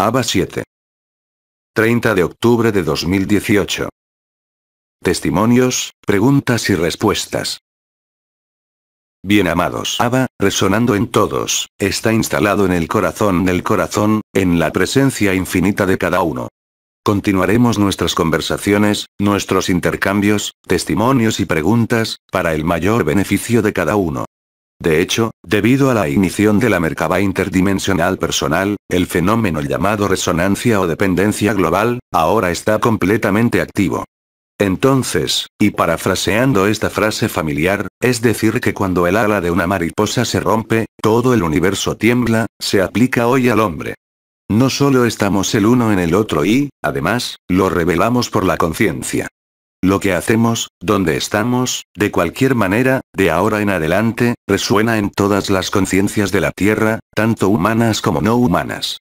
ABA 7. 30 de octubre de 2018. Testimonios, preguntas y respuestas. Bien amados, ABA resonando en todos, está instalado en el corazón del corazón, en la presencia infinita de cada uno. Continuaremos nuestras conversaciones, nuestros intercambios, testimonios y preguntas, para el mayor beneficio de cada uno. De hecho, debido a la ignición de la mercaba interdimensional personal, el fenómeno llamado resonancia o dependencia global, ahora está completamente activo. Entonces, y parafraseando esta frase familiar, es decir que cuando el ala de una mariposa se rompe, todo el universo tiembla, se aplica hoy al hombre. No solo estamos el uno en el otro y, además, lo revelamos por la conciencia. Lo que hacemos, donde estamos, de cualquier manera, de ahora en adelante, resuena en todas las conciencias de la Tierra, tanto humanas como no humanas.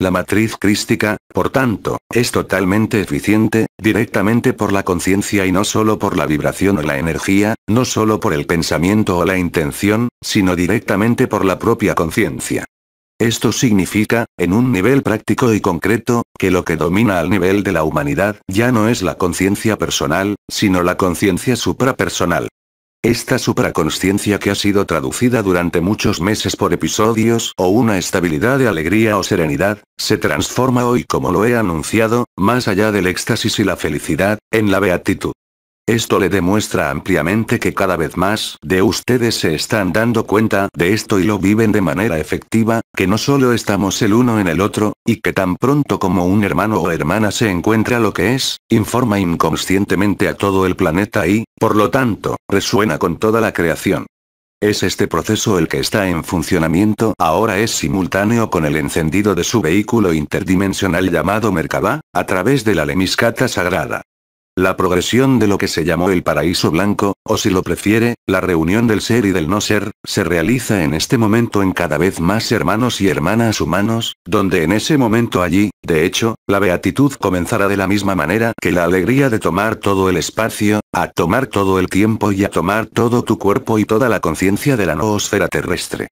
La matriz crística, por tanto, es totalmente eficiente, directamente por la conciencia y no solo por la vibración o la energía, no solo por el pensamiento o la intención, sino directamente por la propia conciencia. Esto significa, en un nivel práctico y concreto, que lo que domina al nivel de la humanidad ya no es la conciencia personal, sino la conciencia suprapersonal. Esta supraconsciencia que ha sido traducida durante muchos meses por episodios o una estabilidad de alegría o serenidad, se transforma hoy como lo he anunciado, más allá del éxtasis y la felicidad, en la beatitud. Esto le demuestra ampliamente que cada vez más de ustedes se están dando cuenta de esto y lo viven de manera efectiva, que no solo estamos el uno en el otro, y que tan pronto como un hermano o hermana se encuentra lo que es, informa inconscientemente a todo el planeta y, por lo tanto, resuena con toda la creación. Es este proceso el que está en funcionamiento ahora es simultáneo con el encendido de su vehículo interdimensional llamado Merkaba, a través de la lemiscata sagrada. La progresión de lo que se llamó el paraíso blanco, o si lo prefiere, la reunión del ser y del no ser, se realiza en este momento en cada vez más hermanos y hermanas humanos, donde en ese momento allí, de hecho, la beatitud comenzará de la misma manera que la alegría de tomar todo el espacio, a tomar todo el tiempo y a tomar todo tu cuerpo y toda la conciencia de la noosfera terrestre.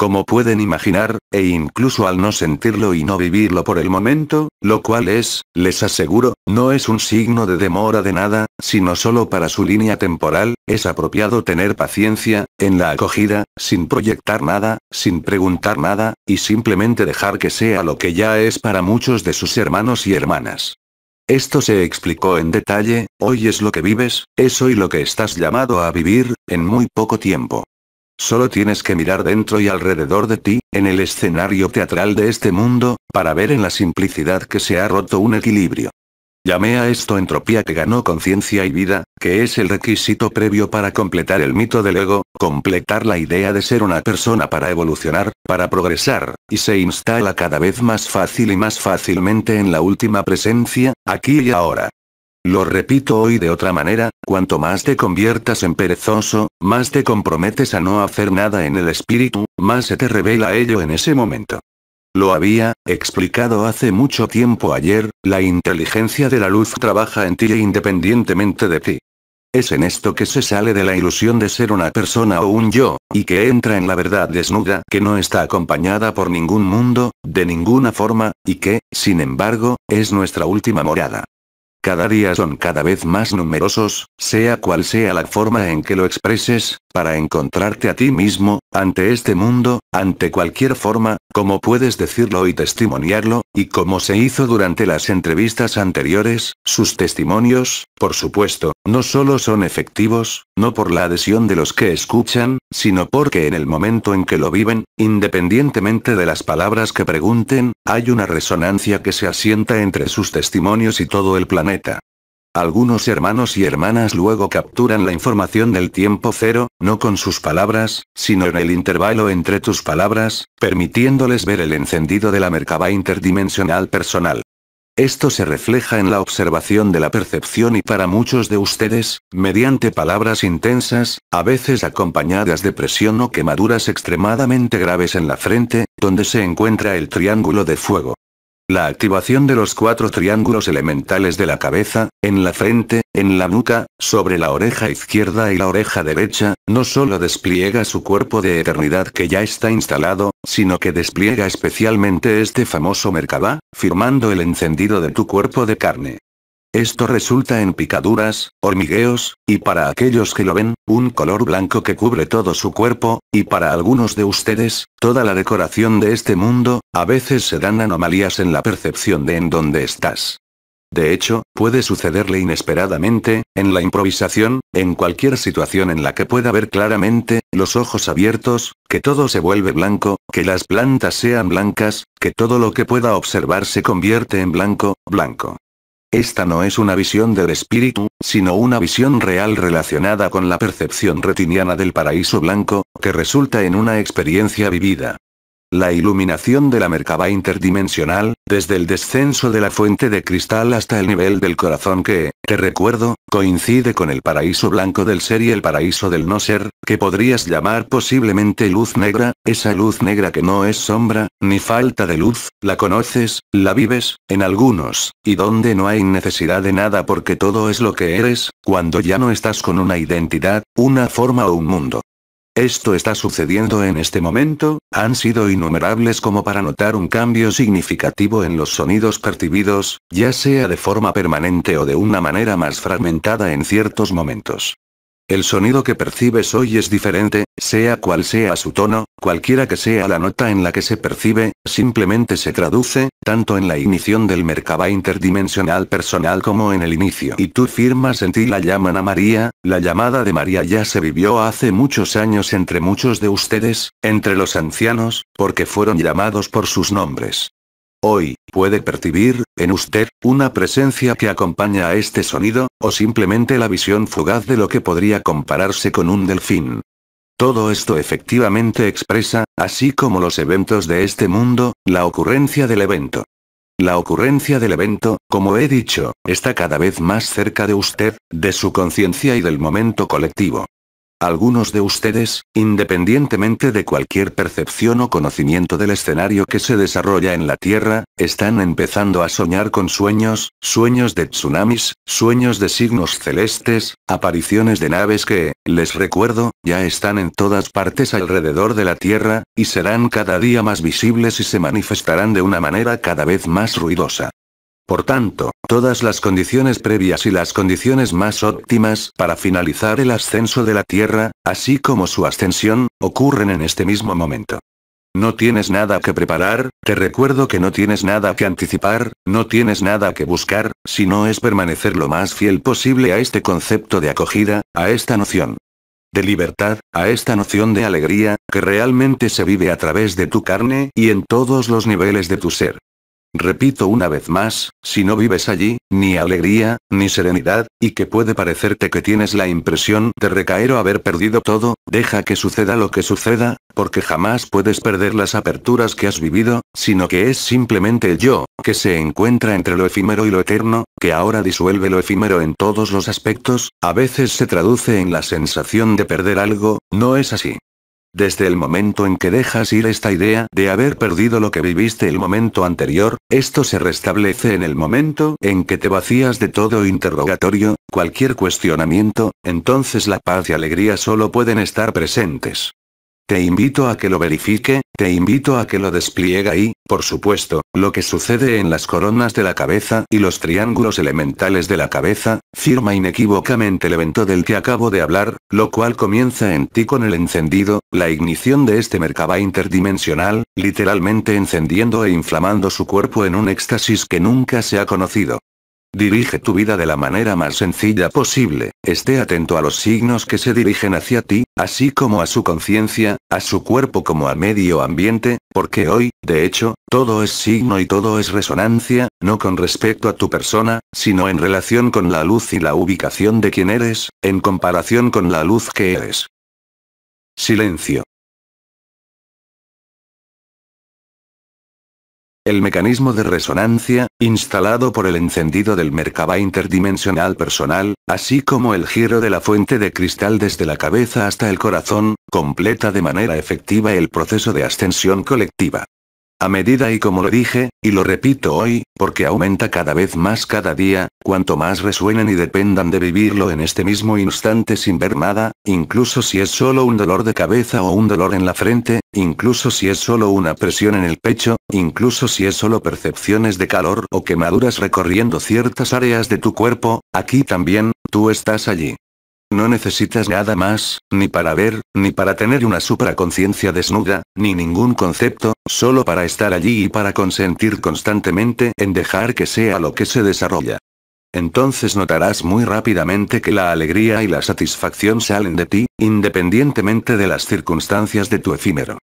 Como pueden imaginar, e incluso al no sentirlo y no vivirlo por el momento, lo cual es, les aseguro, no es un signo de demora de nada, sino solo para su línea temporal, es apropiado tener paciencia, en la acogida, sin proyectar nada, sin preguntar nada, y simplemente dejar que sea lo que ya es para muchos de sus hermanos y hermanas. Esto se explicó en detalle, hoy es lo que vives, es hoy lo que estás llamado a vivir, en muy poco tiempo. Solo tienes que mirar dentro y alrededor de ti, en el escenario teatral de este mundo, para ver en la simplicidad que se ha roto un equilibrio. Llamé a esto entropía que ganó conciencia y vida, que es el requisito previo para completar el mito del ego, completar la idea de ser una persona para evolucionar, para progresar, y se instala cada vez más fácil y más fácilmente en la última presencia, aquí y ahora. Lo repito hoy de otra manera, cuanto más te conviertas en perezoso, más te comprometes a no hacer nada en el espíritu, más se te revela ello en ese momento. Lo había explicado hace mucho tiempo ayer, la inteligencia de la luz trabaja en ti e independientemente de ti. Es en esto que se sale de la ilusión de ser una persona o un yo, y que entra en la verdad desnuda que no está acompañada por ningún mundo, de ninguna forma, y que, sin embargo, es nuestra última morada. Cada día son cada vez más numerosos, sea cual sea la forma en que lo expreses, para encontrarte a ti mismo, ante este mundo, ante cualquier forma, como puedes decirlo y testimoniarlo, y como se hizo durante las entrevistas anteriores, sus testimonios, por supuesto, no solo son efectivos, no por la adhesión de los que escuchan, sino porque en el momento en que lo viven, independientemente de las palabras que pregunten, hay una resonancia que se asienta entre sus testimonios y todo el planeta. Algunos hermanos y hermanas luego capturan la información del tiempo cero, no con sus palabras, sino en el intervalo entre tus palabras, permitiéndoles ver el encendido de la mercaba interdimensional personal. Esto se refleja en la observación de la percepción y para muchos de ustedes, mediante palabras intensas, a veces acompañadas de presión o quemaduras extremadamente graves en la frente, donde se encuentra el triángulo de fuego. La activación de los cuatro triángulos elementales de la cabeza, en la frente, en la nuca, sobre la oreja izquierda y la oreja derecha, no solo despliega su cuerpo de eternidad que ya está instalado, sino que despliega especialmente este famoso Merkaba, firmando el encendido de tu cuerpo de carne. Esto resulta en picaduras, hormigueos, y para aquellos que lo ven, un color blanco que cubre todo su cuerpo, y para algunos de ustedes, toda la decoración de este mundo, a veces se dan anomalías en la percepción de en dónde estás. De hecho, puede sucederle inesperadamente, en la improvisación, en cualquier situación en la que pueda ver claramente, los ojos abiertos, que todo se vuelve blanco, que las plantas sean blancas, que todo lo que pueda observar se convierte en blanco, blanco. Esta no es una visión del espíritu, sino una visión real relacionada con la percepción retiniana del paraíso blanco, que resulta en una experiencia vivida. La iluminación de la mercaba interdimensional, desde el descenso de la fuente de cristal hasta el nivel del corazón que, te recuerdo, coincide con el paraíso blanco del ser y el paraíso del no ser, que podrías llamar posiblemente luz negra, esa luz negra que no es sombra, ni falta de luz, la conoces, la vives, en algunos, y donde no hay necesidad de nada porque todo es lo que eres, cuando ya no estás con una identidad, una forma o un mundo. Esto está sucediendo en este momento, han sido innumerables como para notar un cambio significativo en los sonidos percibidos, ya sea de forma permanente o de una manera más fragmentada en ciertos momentos. El sonido que percibes hoy es diferente, sea cual sea su tono, cualquiera que sea la nota en la que se percibe, simplemente se traduce, tanto en la ignición del Merkaba interdimensional personal como en el inicio. Y tú firmas en ti la llaman a María, la llamada de María ya se vivió hace muchos años entre muchos de ustedes, entre los ancianos, porque fueron llamados por sus nombres. Hoy, puede percibir, en usted, una presencia que acompaña a este sonido, o simplemente la visión fugaz de lo que podría compararse con un delfín. Todo esto efectivamente expresa, así como los eventos de este mundo, la ocurrencia del evento. La ocurrencia del evento, como he dicho, está cada vez más cerca de usted, de su conciencia y del momento colectivo. Algunos de ustedes, independientemente de cualquier percepción o conocimiento del escenario que se desarrolla en la Tierra, están empezando a soñar con sueños, sueños de tsunamis, sueños de signos celestes, apariciones de naves que, les recuerdo, ya están en todas partes alrededor de la Tierra, y serán cada día más visibles y se manifestarán de una manera cada vez más ruidosa. Por tanto, todas las condiciones previas y las condiciones más óptimas para finalizar el ascenso de la Tierra, así como su ascensión, ocurren en este mismo momento. No tienes nada que preparar, te recuerdo que no tienes nada que anticipar, no tienes nada que buscar, si no es permanecer lo más fiel posible a este concepto de acogida, a esta noción de libertad, a esta noción de alegría, que realmente se vive a través de tu carne y en todos los niveles de tu ser. Repito una vez más, si no vives allí, ni alegría, ni serenidad, y que puede parecerte que tienes la impresión de recaer o haber perdido todo, deja que suceda lo que suceda, porque jamás puedes perder las aperturas que has vivido, sino que es simplemente el yo, que se encuentra entre lo efímero y lo eterno, que ahora disuelve lo efímero en todos los aspectos, a veces se traduce en la sensación de perder algo, no es así. Desde el momento en que dejas ir esta idea de haber perdido lo que viviste el momento anterior, esto se restablece en el momento en que te vacías de todo interrogatorio, cualquier cuestionamiento, entonces la paz y alegría solo pueden estar presentes. Te invito a que lo verifique, te invito a que lo despliegue y, por supuesto, lo que sucede en las coronas de la cabeza y los triángulos elementales de la cabeza, firma inequívocamente el evento del que acabo de hablar, lo cual comienza en ti con el encendido, la ignición de este Merkaba interdimensional, literalmente encendiendo e inflamando su cuerpo en un éxtasis que nunca se ha conocido. Dirige tu vida de la manera más sencilla posible, esté atento a los signos que se dirigen hacia ti, así como a su conciencia, a su cuerpo como a medio ambiente, porque hoy, de hecho, todo es signo y todo es resonancia, no con respecto a tu persona, sino en relación con la luz y la ubicación de quien eres, en comparación con la luz que eres. Silencio. El mecanismo de resonancia, instalado por el encendido del Merkaba interdimensional personal, así como el giro de la fuente de cristal desde la cabeza hasta el corazón, completa de manera efectiva el proceso de ascensión colectiva. A medida y como lo dije, y lo repito hoy, porque aumenta cada vez más cada día, cuanto más resuenen y dependan de vivirlo en este mismo instante sin ver nada, incluso si es solo un dolor de cabeza o un dolor en la frente, incluso si es solo una presión en el pecho, incluso si es solo percepciones de calor o quemaduras recorriendo ciertas áreas de tu cuerpo, aquí también, tú estás allí. No necesitas nada más, ni para ver, ni para tener una supraconciencia desnuda, ni ningún concepto, solo para estar allí y para consentir constantemente en dejar que sea lo que se desarrolla. Entonces notarás muy rápidamente que la alegría y la satisfacción salen de ti, independientemente de las circunstancias de tu efímero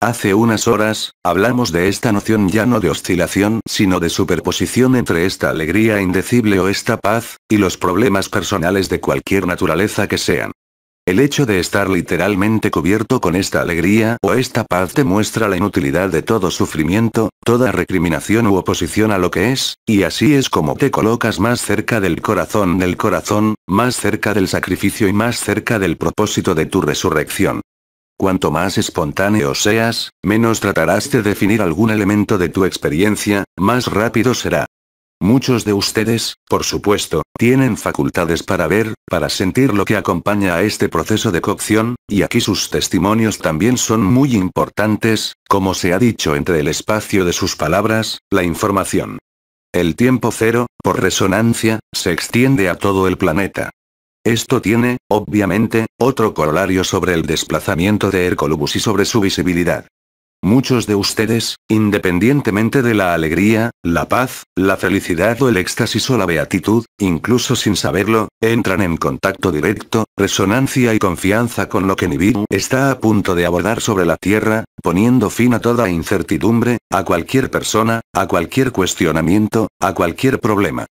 Hace unas horas, hablamos de esta noción ya no de oscilación sino de superposición entre esta alegría indecible o esta paz, y los problemas personales de cualquier naturaleza que sean. El hecho de estar literalmente cubierto con esta alegría o esta paz te muestra la inutilidad de todo sufrimiento, toda recriminación u oposición a lo que es, y así es como te colocas más cerca del corazón del corazón, más cerca del sacrificio y más cerca del propósito de tu resurrección. Cuanto más espontáneo seas, menos tratarás de definir algún elemento de tu experiencia, más rápido será. Muchos de ustedes, por supuesto, tienen facultades para ver, para sentir lo que acompaña a este proceso de cocción, y aquí sus testimonios también son muy importantes, como se ha dicho entre el espacio de sus palabras, la información. El tiempo cero, por resonancia, se extiende a todo el planeta. Esto tiene, obviamente, otro corolario sobre el desplazamiento de Hercolubus y sobre su visibilidad. Muchos de ustedes, independientemente de la alegría, la paz, la felicidad o el éxtasis o la beatitud, incluso sin saberlo, entran en contacto directo, resonancia y confianza con lo que Nibiru está a punto de abordar sobre la Tierra, poniendo fin a toda incertidumbre, a cualquier persona, a cualquier cuestionamiento, a cualquier problema.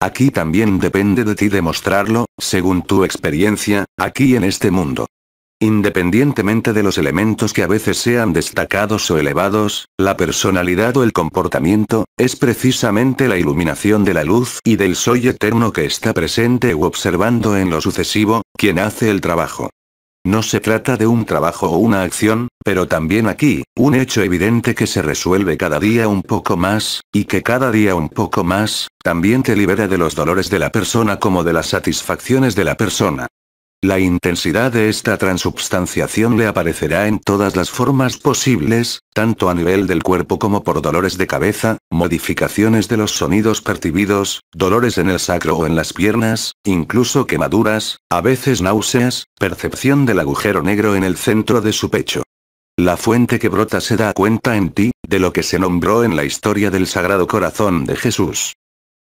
Aquí también depende de ti demostrarlo, según tu experiencia, aquí en este mundo. Independientemente de los elementos que a veces sean destacados o elevados, la personalidad o el comportamiento, es precisamente la iluminación de la luz y del soy eterno que está presente u observando en lo sucesivo, quien hace el trabajo. No se trata de un trabajo o una acción, pero también aquí, un hecho evidente que se resuelve cada día un poco más, y que cada día un poco más, también te libera de los dolores de la persona como de las satisfacciones de la persona. La intensidad de esta transubstanciación le aparecerá en todas las formas posibles, tanto a nivel del cuerpo como por dolores de cabeza, modificaciones de los sonidos percibidos, dolores en el sacro o en las piernas, incluso quemaduras, a veces náuseas, percepción del agujero negro en el centro de su pecho. La fuente que brota se da cuenta en ti, de lo que se nombró en la historia del Sagrado Corazón de Jesús.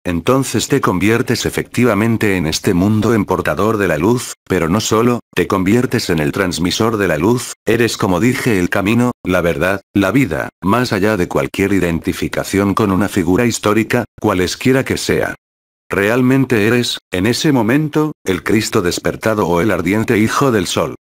Entonces te conviertes efectivamente en este mundo emportador de la luz, pero no solo, te conviertes en el transmisor de la luz, eres como dije el camino, la verdad, la vida, más allá de cualquier identificación con una figura histórica, cualesquiera que sea. Realmente eres, en ese momento, el Cristo despertado o el ardiente Hijo del Sol.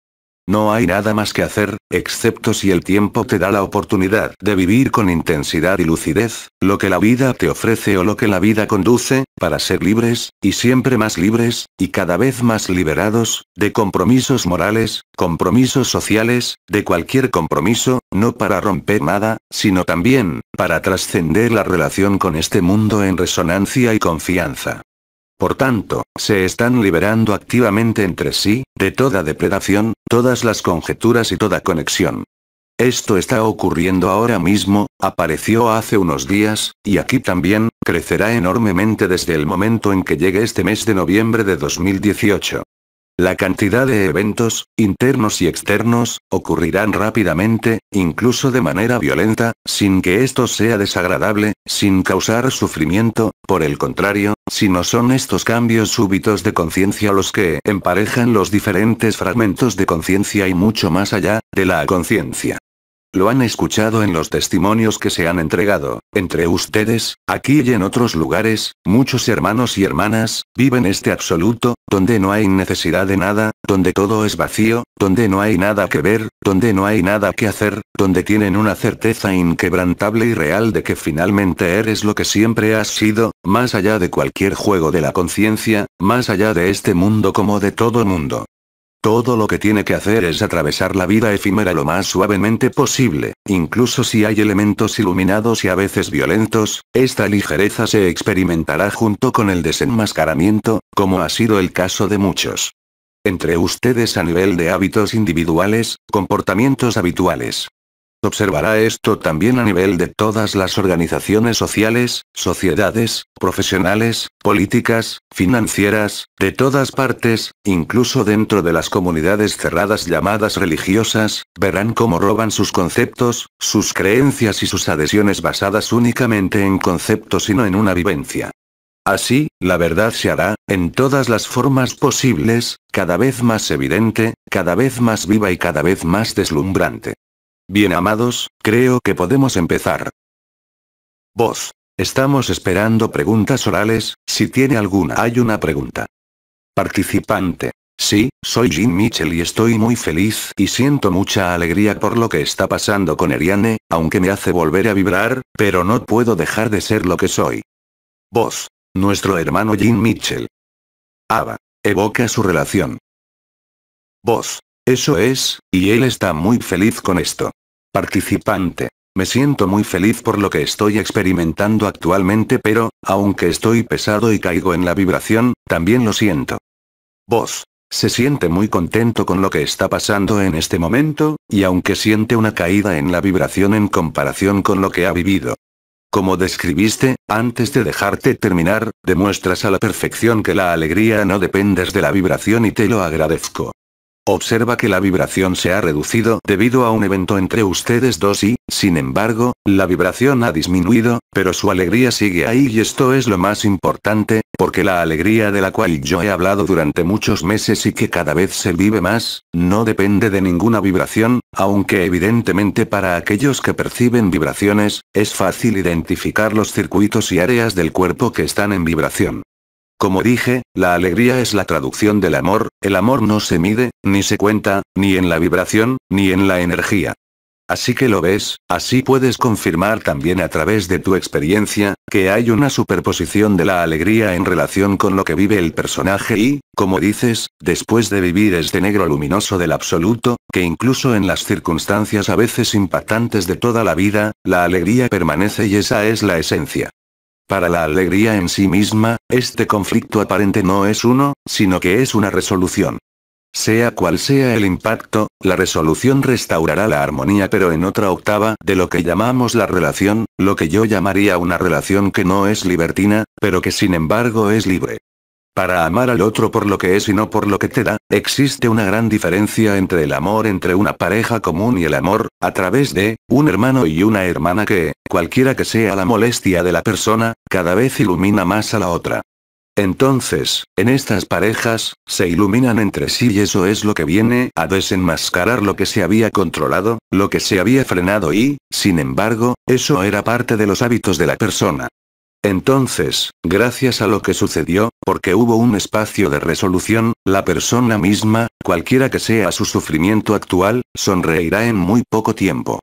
No hay nada más que hacer, excepto si el tiempo te da la oportunidad de vivir con intensidad y lucidez, lo que la vida te ofrece o lo que la vida conduce, para ser libres, y siempre más libres, y cada vez más liberados, de compromisos morales, compromisos sociales, de cualquier compromiso, no para romper nada, sino también, para trascender la relación con este mundo en resonancia y confianza. Por tanto, se están liberando activamente entre sí, de toda depredación, todas las conjeturas y toda conexión. Esto está ocurriendo ahora mismo, apareció hace unos días, y aquí también, crecerá enormemente desde el momento en que llegue este mes de noviembre de 2018. La cantidad de eventos, internos y externos, ocurrirán rápidamente, incluso de manera violenta, sin que esto sea desagradable, sin causar sufrimiento, por el contrario, si no son estos cambios súbitos de conciencia los que emparejan los diferentes fragmentos de conciencia y mucho más allá, de la conciencia. Lo han escuchado en los testimonios que se han entregado, entre ustedes, aquí y en otros lugares, muchos hermanos y hermanas, viven este absoluto, donde no hay necesidad de nada, donde todo es vacío, donde no hay nada que ver, donde no hay nada que hacer, donde tienen una certeza inquebrantable y real de que finalmente eres lo que siempre has sido, más allá de cualquier juego de la conciencia, más allá de este mundo como de todo mundo. Todo lo que tiene que hacer es atravesar la vida efímera lo más suavemente posible, incluso si hay elementos iluminados y a veces violentos, esta ligereza se experimentará junto con el desenmascaramiento, como ha sido el caso de muchos. Entre ustedes a nivel de hábitos individuales, comportamientos habituales, Observará esto también a nivel de todas las organizaciones sociales, sociedades, profesionales, políticas, financieras, de todas partes, incluso dentro de las comunidades cerradas llamadas religiosas, verán cómo roban sus conceptos, sus creencias y sus adhesiones basadas únicamente en conceptos y no en una vivencia. Así, la verdad se hará, en todas las formas posibles, cada vez más evidente, cada vez más viva y cada vez más deslumbrante. Bien amados, creo que podemos empezar. Vos. Estamos esperando preguntas orales, si tiene alguna. Hay una pregunta. Participante. Sí, soy Jim Mitchell y estoy muy feliz y siento mucha alegría por lo que está pasando con Eriane, aunque me hace volver a vibrar, pero no puedo dejar de ser lo que soy. Vos. Nuestro hermano Jim Mitchell. Ava. Evoca su relación. Vos. Eso es, y él está muy feliz con esto. Participante. Me siento muy feliz por lo que estoy experimentando actualmente pero, aunque estoy pesado y caigo en la vibración, también lo siento. Vos, Se siente muy contento con lo que está pasando en este momento, y aunque siente una caída en la vibración en comparación con lo que ha vivido. Como describiste, antes de dejarte terminar, demuestras a la perfección que la alegría no dependes de la vibración y te lo agradezco. Observa que la vibración se ha reducido debido a un evento entre ustedes dos y, sin embargo, la vibración ha disminuido, pero su alegría sigue ahí y esto es lo más importante, porque la alegría de la cual yo he hablado durante muchos meses y que cada vez se vive más, no depende de ninguna vibración, aunque evidentemente para aquellos que perciben vibraciones, es fácil identificar los circuitos y áreas del cuerpo que están en vibración. Como dije, la alegría es la traducción del amor, el amor no se mide, ni se cuenta, ni en la vibración, ni en la energía. Así que lo ves, así puedes confirmar también a través de tu experiencia, que hay una superposición de la alegría en relación con lo que vive el personaje y, como dices, después de vivir este negro luminoso del absoluto, que incluso en las circunstancias a veces impactantes de toda la vida, la alegría permanece y esa es la esencia. Para la alegría en sí misma, este conflicto aparente no es uno, sino que es una resolución. Sea cual sea el impacto, la resolución restaurará la armonía pero en otra octava de lo que llamamos la relación, lo que yo llamaría una relación que no es libertina, pero que sin embargo es libre. Para amar al otro por lo que es y no por lo que te da, existe una gran diferencia entre el amor entre una pareja común y el amor, a través de, un hermano y una hermana que, cualquiera que sea la molestia de la persona, cada vez ilumina más a la otra. Entonces, en estas parejas, se iluminan entre sí y eso es lo que viene a desenmascarar lo que se había controlado, lo que se había frenado y, sin embargo, eso era parte de los hábitos de la persona. Entonces, gracias a lo que sucedió, porque hubo un espacio de resolución, la persona misma, cualquiera que sea su sufrimiento actual, sonreirá en muy poco tiempo.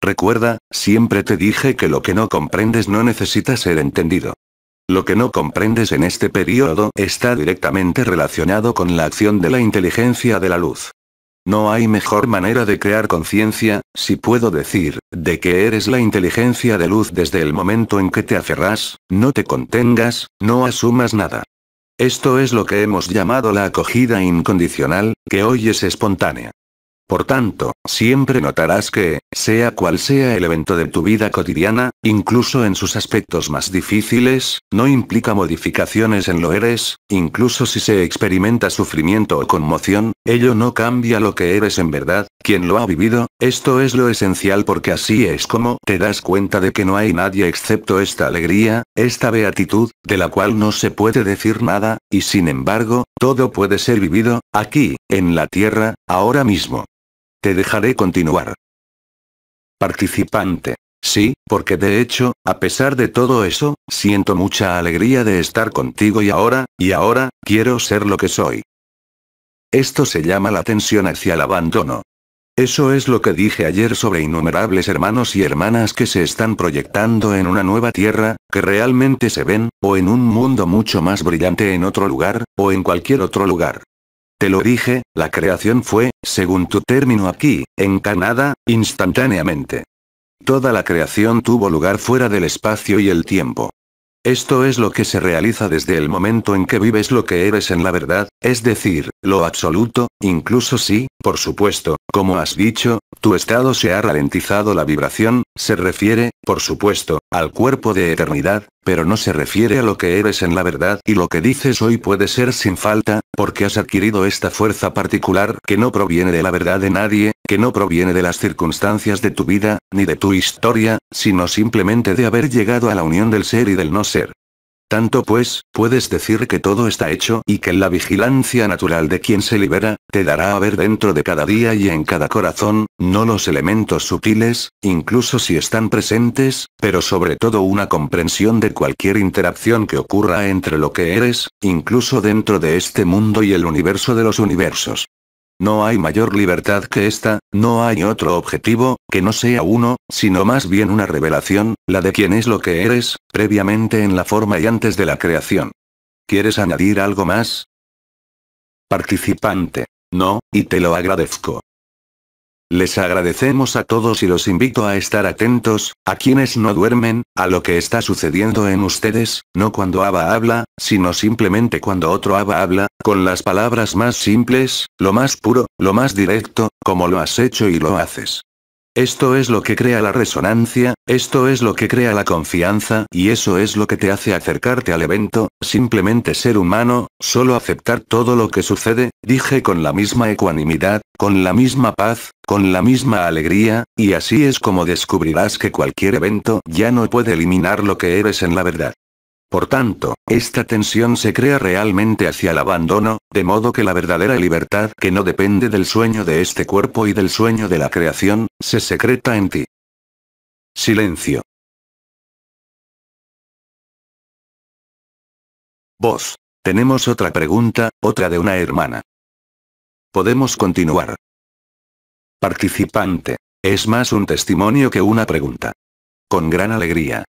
Recuerda, siempre te dije que lo que no comprendes no necesita ser entendido. Lo que no comprendes en este periodo está directamente relacionado con la acción de la inteligencia de la luz. No hay mejor manera de crear conciencia, si puedo decir, de que eres la inteligencia de luz desde el momento en que te aferras, no te contengas, no asumas nada. Esto es lo que hemos llamado la acogida incondicional, que hoy es espontánea. Por tanto, siempre notarás que, sea cual sea el evento de tu vida cotidiana, incluso en sus aspectos más difíciles, no implica modificaciones en lo eres, incluso si se experimenta sufrimiento o conmoción, Ello no cambia lo que eres en verdad, quien lo ha vivido, esto es lo esencial porque así es como te das cuenta de que no hay nadie excepto esta alegría, esta beatitud, de la cual no se puede decir nada, y sin embargo, todo puede ser vivido, aquí, en la tierra, ahora mismo. Te dejaré continuar. Participante. Sí, porque de hecho, a pesar de todo eso, siento mucha alegría de estar contigo y ahora, y ahora, quiero ser lo que soy. Esto se llama la tensión hacia el abandono. Eso es lo que dije ayer sobre innumerables hermanos y hermanas que se están proyectando en una nueva tierra, que realmente se ven, o en un mundo mucho más brillante en otro lugar, o en cualquier otro lugar. Te lo dije, la creación fue, según tu término aquí, en Canadá, instantáneamente. Toda la creación tuvo lugar fuera del espacio y el tiempo. Esto es lo que se realiza desde el momento en que vives lo que eres en la verdad, es decir, lo absoluto, incluso si, por supuesto, como has dicho, tu estado se ha ralentizado la vibración, se refiere, por supuesto, al cuerpo de eternidad, pero no se refiere a lo que eres en la verdad y lo que dices hoy puede ser sin falta, porque has adquirido esta fuerza particular que no proviene de la verdad de nadie, que no proviene de las circunstancias de tu vida, ni de tu historia, sino simplemente de haber llegado a la unión del ser y del no ser. Tanto pues, puedes decir que todo está hecho y que la vigilancia natural de quien se libera, te dará a ver dentro de cada día y en cada corazón, no los elementos sutiles, incluso si están presentes, pero sobre todo una comprensión de cualquier interacción que ocurra entre lo que eres, incluso dentro de este mundo y el universo de los universos. No hay mayor libertad que esta, no hay otro objetivo, que no sea uno, sino más bien una revelación, la de quién es lo que eres, previamente en la forma y antes de la creación. ¿Quieres añadir algo más? Participante. No, y te lo agradezco. Les agradecemos a todos y los invito a estar atentos, a quienes no duermen, a lo que está sucediendo en ustedes, no cuando Abba habla, sino simplemente cuando otro Abba habla, con las palabras más simples, lo más puro, lo más directo, como lo has hecho y lo haces. Esto es lo que crea la resonancia, esto es lo que crea la confianza, y eso es lo que te hace acercarte al evento, simplemente ser humano, solo aceptar todo lo que sucede, dije con la misma ecuanimidad, con la misma paz, con la misma alegría, y así es como descubrirás que cualquier evento ya no puede eliminar lo que eres en la verdad. Por tanto, esta tensión se crea realmente hacia el abandono, de modo que la verdadera libertad que no depende del sueño de este cuerpo y del sueño de la creación, se secreta en ti. Silencio. Voz. Tenemos otra pregunta, otra de una hermana. Podemos continuar. Participante. Es más un testimonio que una pregunta. Con gran alegría.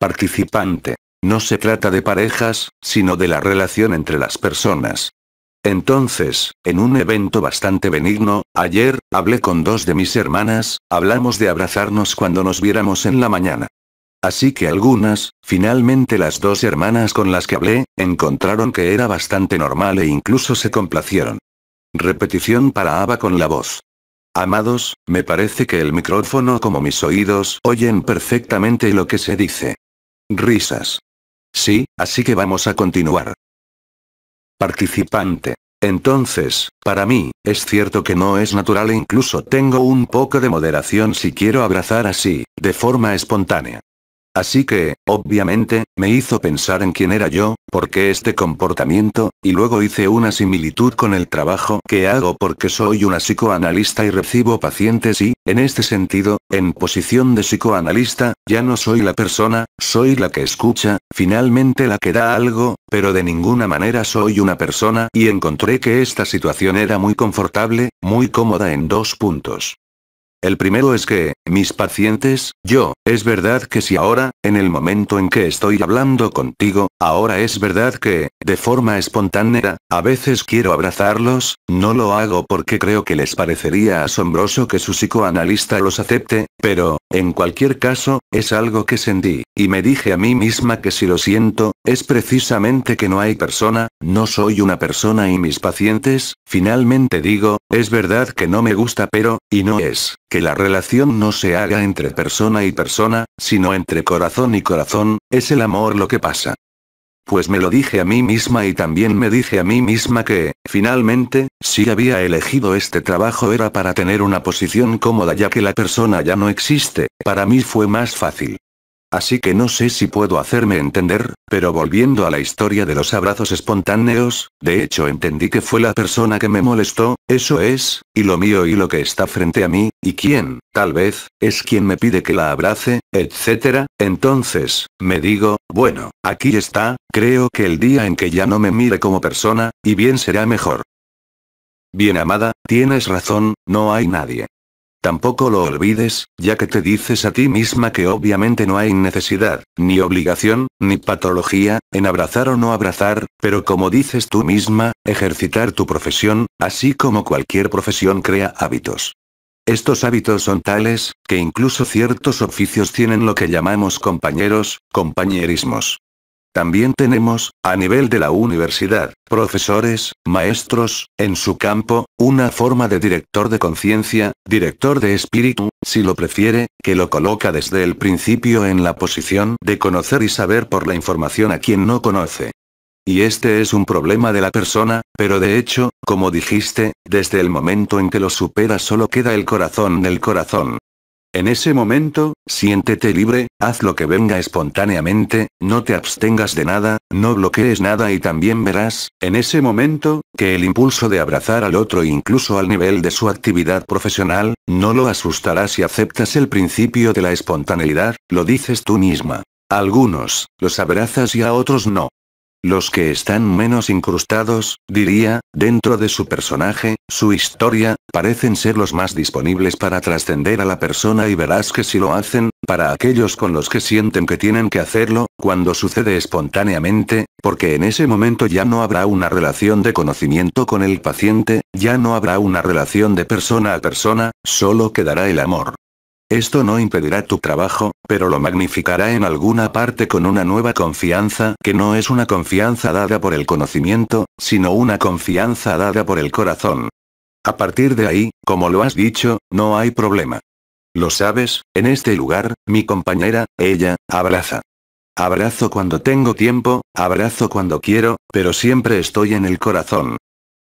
Participante. No se trata de parejas, sino de la relación entre las personas. Entonces, en un evento bastante benigno, ayer, hablé con dos de mis hermanas, hablamos de abrazarnos cuando nos viéramos en la mañana. Así que algunas, finalmente las dos hermanas con las que hablé, encontraron que era bastante normal e incluso se complacieron. Repetición para Ava con la voz. Amados, me parece que el micrófono como mis oídos oyen perfectamente lo que se dice. Risas. Sí, así que vamos a continuar. Participante. Entonces, para mí, es cierto que no es natural e incluso tengo un poco de moderación si quiero abrazar así, de forma espontánea. Así que, obviamente, me hizo pensar en quién era yo, por qué este comportamiento, y luego hice una similitud con el trabajo que hago porque soy una psicoanalista y recibo pacientes y, en este sentido, en posición de psicoanalista, ya no soy la persona, soy la que escucha, finalmente la que da algo, pero de ninguna manera soy una persona y encontré que esta situación era muy confortable, muy cómoda en dos puntos. El primero es que, mis pacientes, yo, es verdad que si ahora, en el momento en que estoy hablando contigo, ahora es verdad que, de forma espontánea, a veces quiero abrazarlos, no lo hago porque creo que les parecería asombroso que su psicoanalista los acepte, pero, en cualquier caso, es algo que sentí, y me dije a mí misma que si lo siento, es precisamente que no hay persona, no soy una persona y mis pacientes, finalmente digo, es verdad que no me gusta pero, y no es, que la relación no se haga entre persona y persona, sino entre corazón y corazón, es el amor lo que pasa. Pues me lo dije a mí misma y también me dije a mí misma que, finalmente, si había elegido este trabajo era para tener una posición cómoda ya que la persona ya no existe, para mí fue más fácil. Así que no sé si puedo hacerme entender, pero volviendo a la historia de los abrazos espontáneos, de hecho entendí que fue la persona que me molestó, eso es, y lo mío y lo que está frente a mí, y quién, tal vez, es quien me pide que la abrace, etc. Entonces, me digo, bueno, aquí está, creo que el día en que ya no me mire como persona, y bien será mejor. Bien amada, tienes razón, no hay nadie. Tampoco lo olvides, ya que te dices a ti misma que obviamente no hay necesidad, ni obligación, ni patología, en abrazar o no abrazar, pero como dices tú misma, ejercitar tu profesión, así como cualquier profesión crea hábitos. Estos hábitos son tales, que incluso ciertos oficios tienen lo que llamamos compañeros, compañerismos. También tenemos, a nivel de la universidad, profesores, maestros, en su campo, una forma de director de conciencia, director de espíritu, si lo prefiere, que lo coloca desde el principio en la posición de conocer y saber por la información a quien no conoce. Y este es un problema de la persona, pero de hecho, como dijiste, desde el momento en que lo supera solo queda el corazón del corazón, en ese momento, siéntete libre, haz lo que venga espontáneamente, no te abstengas de nada, no bloquees nada y también verás, en ese momento, que el impulso de abrazar al otro incluso al nivel de su actividad profesional, no lo asustará si aceptas el principio de la espontaneidad, lo dices tú misma. algunos, los abrazas y a otros no. Los que están menos incrustados, diría, dentro de su personaje, su historia, parecen ser los más disponibles para trascender a la persona y verás que si lo hacen, para aquellos con los que sienten que tienen que hacerlo, cuando sucede espontáneamente, porque en ese momento ya no habrá una relación de conocimiento con el paciente, ya no habrá una relación de persona a persona, solo quedará el amor. Esto no impedirá tu trabajo, pero lo magnificará en alguna parte con una nueva confianza que no es una confianza dada por el conocimiento, sino una confianza dada por el corazón. A partir de ahí, como lo has dicho, no hay problema. Lo sabes, en este lugar, mi compañera, ella, abraza. Abrazo cuando tengo tiempo, abrazo cuando quiero, pero siempre estoy en el corazón.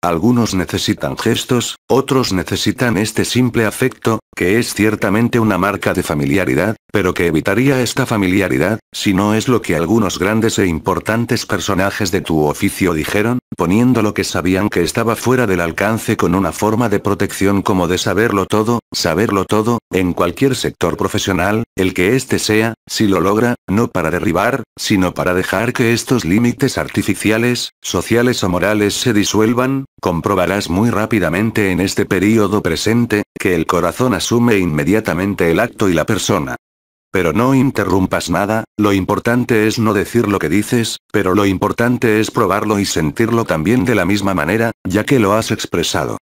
Algunos necesitan gestos, otros necesitan este simple afecto, que es ciertamente una marca de familiaridad, pero que evitaría esta familiaridad, si no es lo que algunos grandes e importantes personajes de tu oficio dijeron, poniendo lo que sabían que estaba fuera del alcance con una forma de protección como de saberlo todo, saberlo todo, en cualquier sector profesional, el que éste sea, si lo logra, no para derribar, sino para dejar que estos límites artificiales, sociales o morales se disuelvan, comprobarás muy rápidamente en este periodo presente, que el corazón asume inmediatamente el acto y la persona. Pero no interrumpas nada, lo importante es no decir lo que dices, pero lo importante es probarlo y sentirlo también de la misma manera, ya que lo has expresado.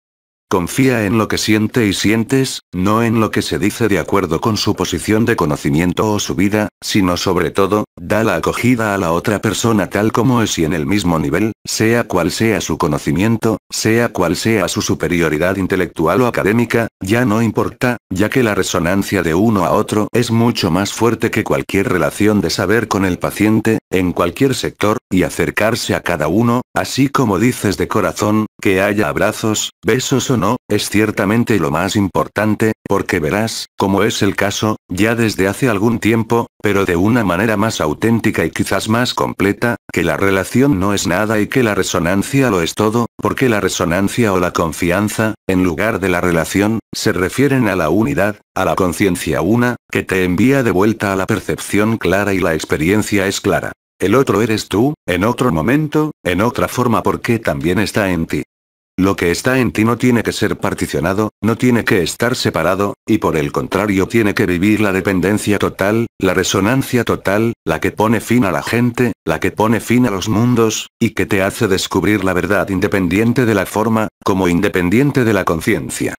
Confía en lo que siente y sientes, no en lo que se dice de acuerdo con su posición de conocimiento o su vida, sino sobre todo, da la acogida a la otra persona tal como es y en el mismo nivel, sea cual sea su conocimiento, sea cual sea su superioridad intelectual o académica, ya no importa, ya que la resonancia de uno a otro es mucho más fuerte que cualquier relación de saber con el paciente, en cualquier sector, y acercarse a cada uno, así como dices de corazón, que haya abrazos, besos o no, es ciertamente lo más importante, porque verás, como es el caso, ya desde hace algún tiempo, pero de una manera más auténtica y quizás más completa, que la relación no es nada y que la resonancia lo es todo, porque la resonancia o la confianza, en lugar de la relación, se refieren a la unidad, a la conciencia una, que te envía de vuelta a la percepción clara y la experiencia es clara. El otro eres tú, en otro momento, en otra forma porque también está en ti. Lo que está en ti no tiene que ser particionado, no tiene que estar separado, y por el contrario tiene que vivir la dependencia total, la resonancia total, la que pone fin a la gente, la que pone fin a los mundos, y que te hace descubrir la verdad independiente de la forma, como independiente de la conciencia.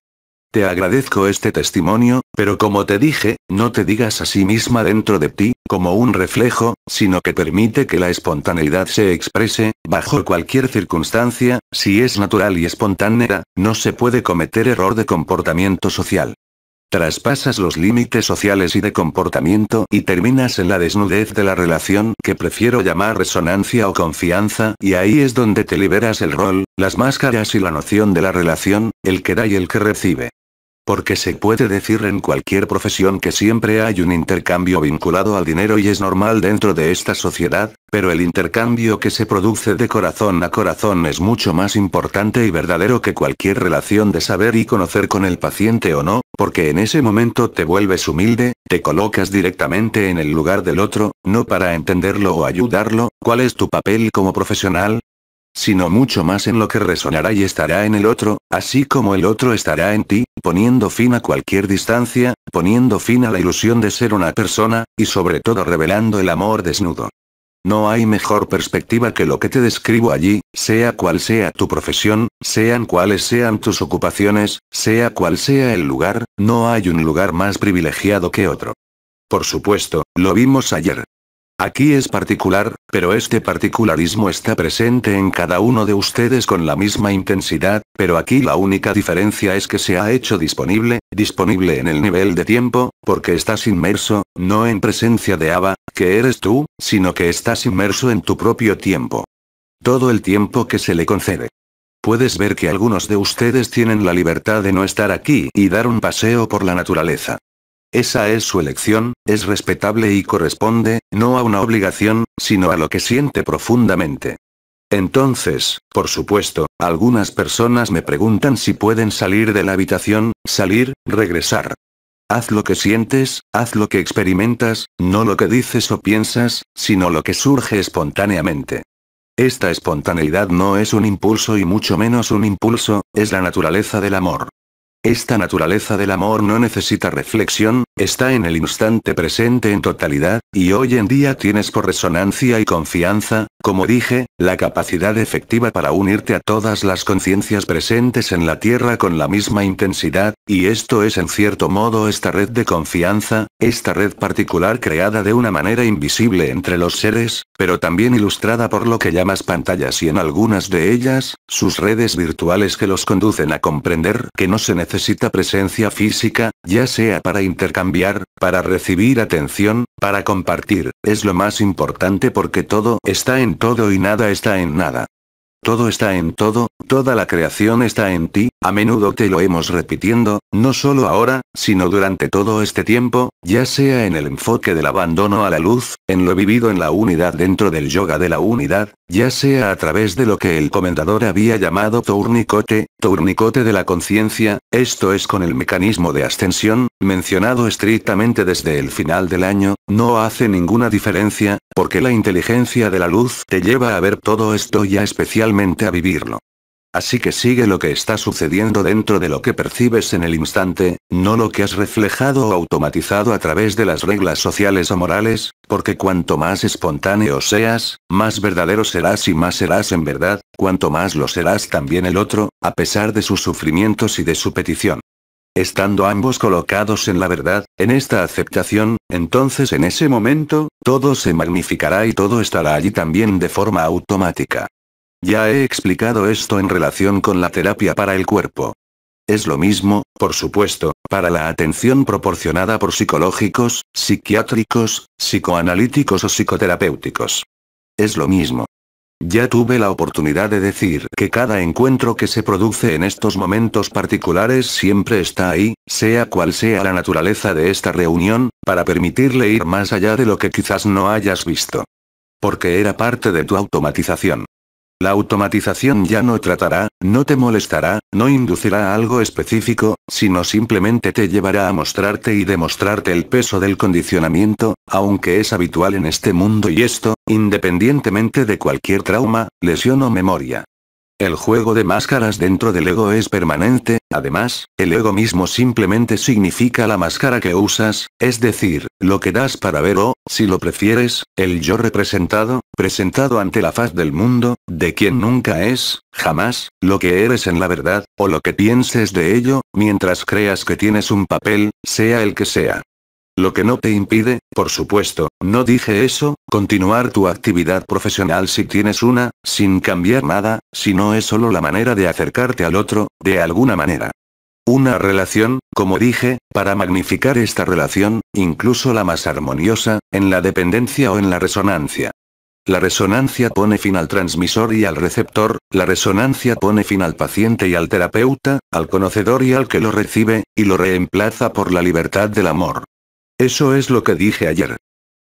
Te agradezco este testimonio, pero como te dije, no te digas a sí misma dentro de ti, como un reflejo, sino que permite que la espontaneidad se exprese, bajo cualquier circunstancia, si es natural y espontánea, no se puede cometer error de comportamiento social. Traspasas los límites sociales y de comportamiento y terminas en la desnudez de la relación que prefiero llamar resonancia o confianza, y ahí es donde te liberas el rol, las máscaras y la noción de la relación, el que da y el que recibe. Porque se puede decir en cualquier profesión que siempre hay un intercambio vinculado al dinero y es normal dentro de esta sociedad, pero el intercambio que se produce de corazón a corazón es mucho más importante y verdadero que cualquier relación de saber y conocer con el paciente o no, porque en ese momento te vuelves humilde, te colocas directamente en el lugar del otro, no para entenderlo o ayudarlo, cuál es tu papel como profesional, sino mucho más en lo que resonará y estará en el otro, así como el otro estará en ti, poniendo fin a cualquier distancia, poniendo fin a la ilusión de ser una persona, y sobre todo revelando el amor desnudo. No hay mejor perspectiva que lo que te describo allí, sea cual sea tu profesión, sean cuales sean tus ocupaciones, sea cual sea el lugar, no hay un lugar más privilegiado que otro. Por supuesto, lo vimos ayer. Aquí es particular, pero este particularismo está presente en cada uno de ustedes con la misma intensidad, pero aquí la única diferencia es que se ha hecho disponible, disponible en el nivel de tiempo, porque estás inmerso, no en presencia de Ava, que eres tú, sino que estás inmerso en tu propio tiempo. Todo el tiempo que se le concede. Puedes ver que algunos de ustedes tienen la libertad de no estar aquí y dar un paseo por la naturaleza. Esa es su elección, es respetable y corresponde, no a una obligación, sino a lo que siente profundamente. Entonces, por supuesto, algunas personas me preguntan si pueden salir de la habitación, salir, regresar. Haz lo que sientes, haz lo que experimentas, no lo que dices o piensas, sino lo que surge espontáneamente. Esta espontaneidad no es un impulso y mucho menos un impulso, es la naturaleza del amor. Esta naturaleza del amor no necesita reflexión, está en el instante presente en totalidad, y hoy en día tienes por resonancia y confianza, como dije, la capacidad efectiva para unirte a todas las conciencias presentes en la Tierra con la misma intensidad, y esto es en cierto modo esta red de confianza, esta red particular creada de una manera invisible entre los seres, pero también ilustrada por lo que llamas pantallas y en algunas de ellas, sus redes virtuales que los conducen a comprender que no se necesitan necesita presencia física, ya sea para intercambiar, para recibir atención, para compartir, es lo más importante porque todo está en todo y nada está en nada. Todo está en todo, toda la creación está en ti, a menudo te lo hemos repitiendo, no solo ahora, sino durante todo este tiempo, ya sea en el enfoque del abandono a la luz, en lo vivido en la unidad dentro del yoga de la unidad, ya sea a través de lo que el comendador había llamado tournicote, tournicote de la conciencia, esto es con el mecanismo de ascensión, mencionado estrictamente desde el final del año, no hace ninguna diferencia, porque la inteligencia de la luz te lleva a ver todo esto ya especialmente a vivirlo. Así que sigue lo que está sucediendo dentro de lo que percibes en el instante, no lo que has reflejado o automatizado a través de las reglas sociales o morales, porque cuanto más espontáneo seas, más verdadero serás y más serás en verdad, cuanto más lo serás también el otro, a pesar de sus sufrimientos y de su petición. Estando ambos colocados en la verdad, en esta aceptación, entonces en ese momento, todo se magnificará y todo estará allí también de forma automática. Ya he explicado esto en relación con la terapia para el cuerpo. Es lo mismo, por supuesto, para la atención proporcionada por psicológicos, psiquiátricos, psicoanalíticos o psicoterapéuticos. Es lo mismo. Ya tuve la oportunidad de decir que cada encuentro que se produce en estos momentos particulares siempre está ahí, sea cual sea la naturaleza de esta reunión, para permitirle ir más allá de lo que quizás no hayas visto. Porque era parte de tu automatización. La automatización ya no tratará, no te molestará, no inducirá algo específico, sino simplemente te llevará a mostrarte y demostrarte el peso del condicionamiento, aunque es habitual en este mundo y esto, independientemente de cualquier trauma, lesión o memoria. El juego de máscaras dentro del ego es permanente, además, el ego mismo simplemente significa la máscara que usas, es decir, lo que das para ver o, si lo prefieres, el yo representado, presentado ante la faz del mundo, de quien nunca es, jamás, lo que eres en la verdad, o lo que pienses de ello, mientras creas que tienes un papel, sea el que sea. Lo que no te impide, por supuesto, no dije eso, continuar tu actividad profesional si tienes una, sin cambiar nada, si no es solo la manera de acercarte al otro, de alguna manera. Una relación, como dije, para magnificar esta relación, incluso la más armoniosa, en la dependencia o en la resonancia. La resonancia pone fin al transmisor y al receptor, la resonancia pone fin al paciente y al terapeuta, al conocedor y al que lo recibe, y lo reemplaza por la libertad del amor. Eso es lo que dije ayer.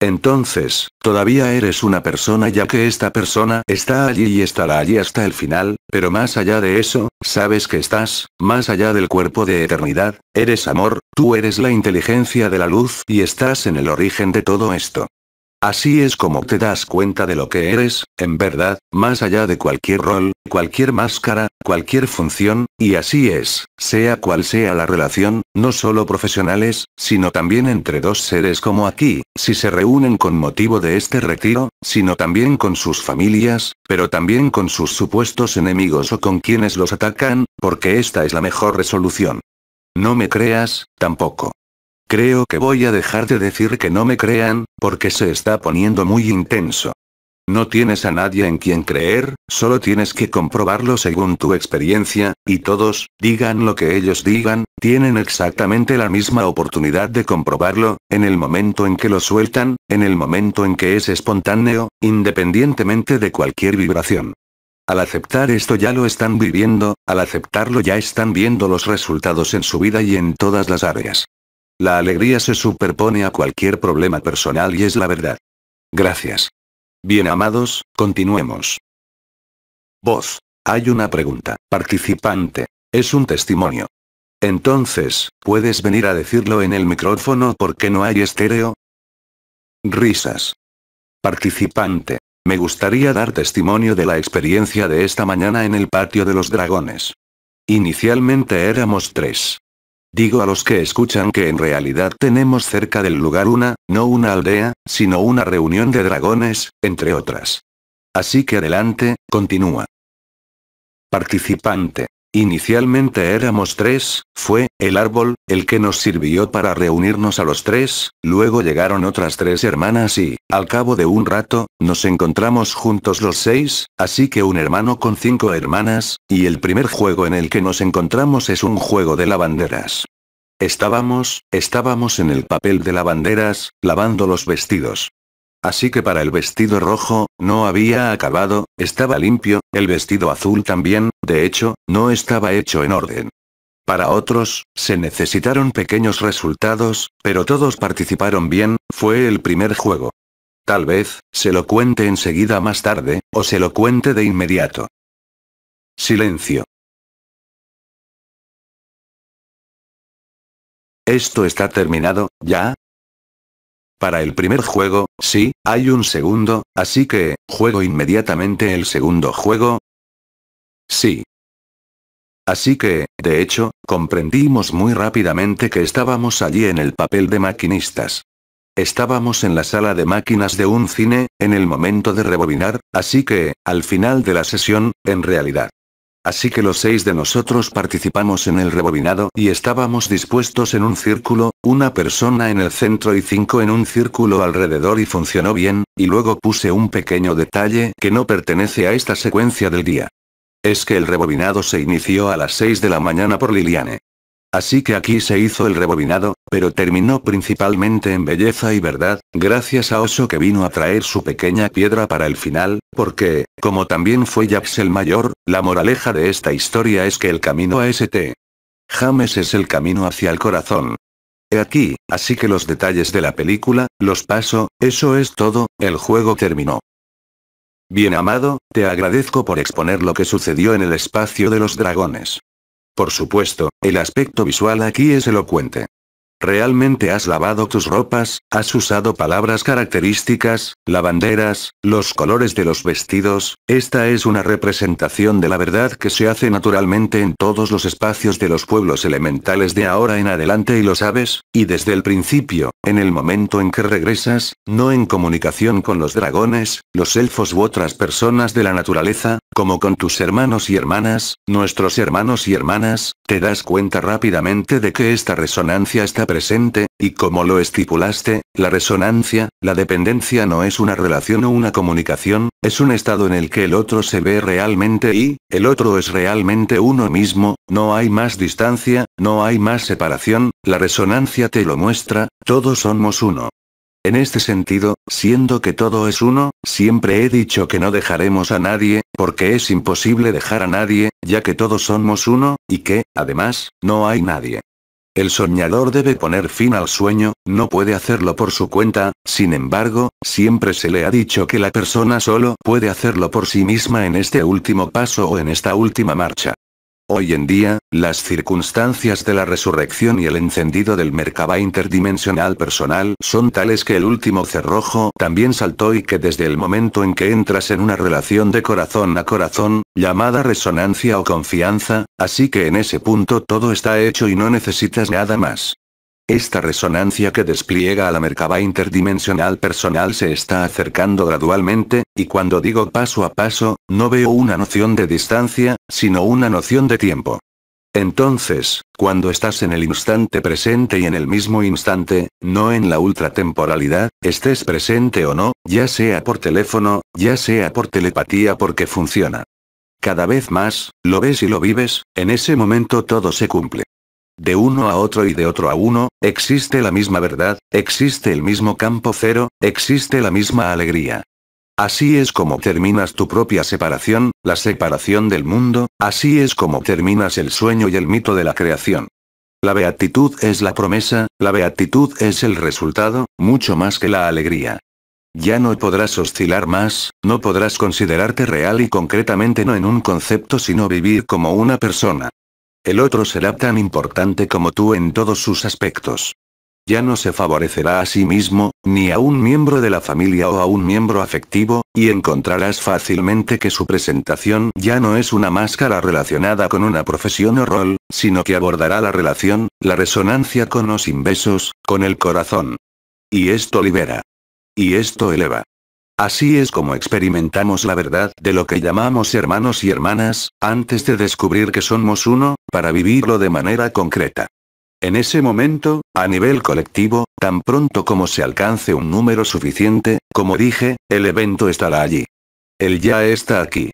Entonces, todavía eres una persona ya que esta persona está allí y estará allí hasta el final, pero más allá de eso, sabes que estás, más allá del cuerpo de eternidad, eres amor, tú eres la inteligencia de la luz y estás en el origen de todo esto. Así es como te das cuenta de lo que eres, en verdad, más allá de cualquier rol, cualquier máscara, cualquier función, y así es, sea cual sea la relación, no solo profesionales, sino también entre dos seres como aquí, si se reúnen con motivo de este retiro, sino también con sus familias, pero también con sus supuestos enemigos o con quienes los atacan, porque esta es la mejor resolución. No me creas, tampoco. Creo que voy a dejar de decir que no me crean, porque se está poniendo muy intenso. No tienes a nadie en quien creer, solo tienes que comprobarlo según tu experiencia, y todos, digan lo que ellos digan, tienen exactamente la misma oportunidad de comprobarlo, en el momento en que lo sueltan, en el momento en que es espontáneo, independientemente de cualquier vibración. Al aceptar esto ya lo están viviendo, al aceptarlo ya están viendo los resultados en su vida y en todas las áreas. La alegría se superpone a cualquier problema personal y es la verdad. Gracias. Bien amados, continuemos. Voz. Hay una pregunta, participante. Es un testimonio. Entonces, ¿puedes venir a decirlo en el micrófono porque no hay estéreo? Risas. Participante. Me gustaría dar testimonio de la experiencia de esta mañana en el patio de los dragones. Inicialmente éramos tres. Digo a los que escuchan que en realidad tenemos cerca del lugar una, no una aldea, sino una reunión de dragones, entre otras. Así que adelante, continúa. Participante. Inicialmente éramos tres, fue, el árbol, el que nos sirvió para reunirnos a los tres, luego llegaron otras tres hermanas y, al cabo de un rato, nos encontramos juntos los seis, así que un hermano con cinco hermanas, y el primer juego en el que nos encontramos es un juego de lavanderas. Estábamos, estábamos en el papel de lavanderas, lavando los vestidos. Así que para el vestido rojo, no había acabado, estaba limpio, el vestido azul también, de hecho, no estaba hecho en orden. Para otros, se necesitaron pequeños resultados, pero todos participaron bien, fue el primer juego. Tal vez, se lo cuente enseguida más tarde, o se lo cuente de inmediato. Silencio. ¿Esto está terminado, ya? Para el primer juego, sí, hay un segundo, así que, ¿juego inmediatamente el segundo juego? Sí. Así que, de hecho, comprendimos muy rápidamente que estábamos allí en el papel de maquinistas. Estábamos en la sala de máquinas de un cine, en el momento de rebobinar, así que, al final de la sesión, en realidad, Así que los seis de nosotros participamos en el rebobinado, y estábamos dispuestos en un círculo, una persona en el centro y cinco en un círculo alrededor y funcionó bien, y luego puse un pequeño detalle que no pertenece a esta secuencia del día. Es que el rebobinado se inició a las 6 de la mañana por Liliane. Así que aquí se hizo el rebobinado, pero terminó principalmente en belleza y verdad, gracias a Oso que vino a traer su pequeña piedra para el final, porque, como también fue Jax el mayor, la moraleja de esta historia es que el camino a St. E James es el camino hacia el corazón. He aquí, así que los detalles de la película, los paso, eso es todo, el juego terminó. Bien amado, te agradezco por exponer lo que sucedió en el espacio de los dragones. Por supuesto, el aspecto visual aquí es elocuente. ¿Realmente has lavado tus ropas? ¿Has usado palabras características, lavanderas, los colores de los vestidos? Esta es una representación de la verdad que se hace naturalmente en todos los espacios de los pueblos elementales de ahora en adelante y lo sabes, y desde el principio, en el momento en que regresas, no en comunicación con los dragones, los elfos u otras personas de la naturaleza, como con tus hermanos y hermanas, nuestros hermanos y hermanas, te das cuenta rápidamente de que esta resonancia está presente presente, y como lo estipulaste, la resonancia, la dependencia no es una relación o una comunicación, es un estado en el que el otro se ve realmente y, el otro es realmente uno mismo, no hay más distancia, no hay más separación, la resonancia te lo muestra, todos somos uno. En este sentido, siendo que todo es uno, siempre he dicho que no dejaremos a nadie, porque es imposible dejar a nadie, ya que todos somos uno, y que, además, no hay nadie. El soñador debe poner fin al sueño, no puede hacerlo por su cuenta, sin embargo, siempre se le ha dicho que la persona solo puede hacerlo por sí misma en este último paso o en esta última marcha. Hoy en día, las circunstancias de la resurrección y el encendido del Merkaba interdimensional personal son tales que el último cerrojo también saltó y que desde el momento en que entras en una relación de corazón a corazón, llamada resonancia o confianza, así que en ese punto todo está hecho y no necesitas nada más. Esta resonancia que despliega a la mercaba interdimensional personal se está acercando gradualmente, y cuando digo paso a paso, no veo una noción de distancia, sino una noción de tiempo. Entonces, cuando estás en el instante presente y en el mismo instante, no en la ultratemporalidad, estés presente o no, ya sea por teléfono, ya sea por telepatía porque funciona. Cada vez más, lo ves y lo vives, en ese momento todo se cumple de uno a otro y de otro a uno, existe la misma verdad, existe el mismo campo cero, existe la misma alegría. Así es como terminas tu propia separación, la separación del mundo, así es como terminas el sueño y el mito de la creación. La beatitud es la promesa, la beatitud es el resultado, mucho más que la alegría. Ya no podrás oscilar más, no podrás considerarte real y concretamente no en un concepto sino vivir como una persona. El otro será tan importante como tú en todos sus aspectos. Ya no se favorecerá a sí mismo, ni a un miembro de la familia o a un miembro afectivo, y encontrarás fácilmente que su presentación ya no es una máscara relacionada con una profesión o rol, sino que abordará la relación, la resonancia con los sin con el corazón. Y esto libera. Y esto eleva. Así es como experimentamos la verdad de lo que llamamos hermanos y hermanas, antes de descubrir que somos uno, para vivirlo de manera concreta. En ese momento, a nivel colectivo, tan pronto como se alcance un número suficiente, como dije, el evento estará allí. Él ya está aquí.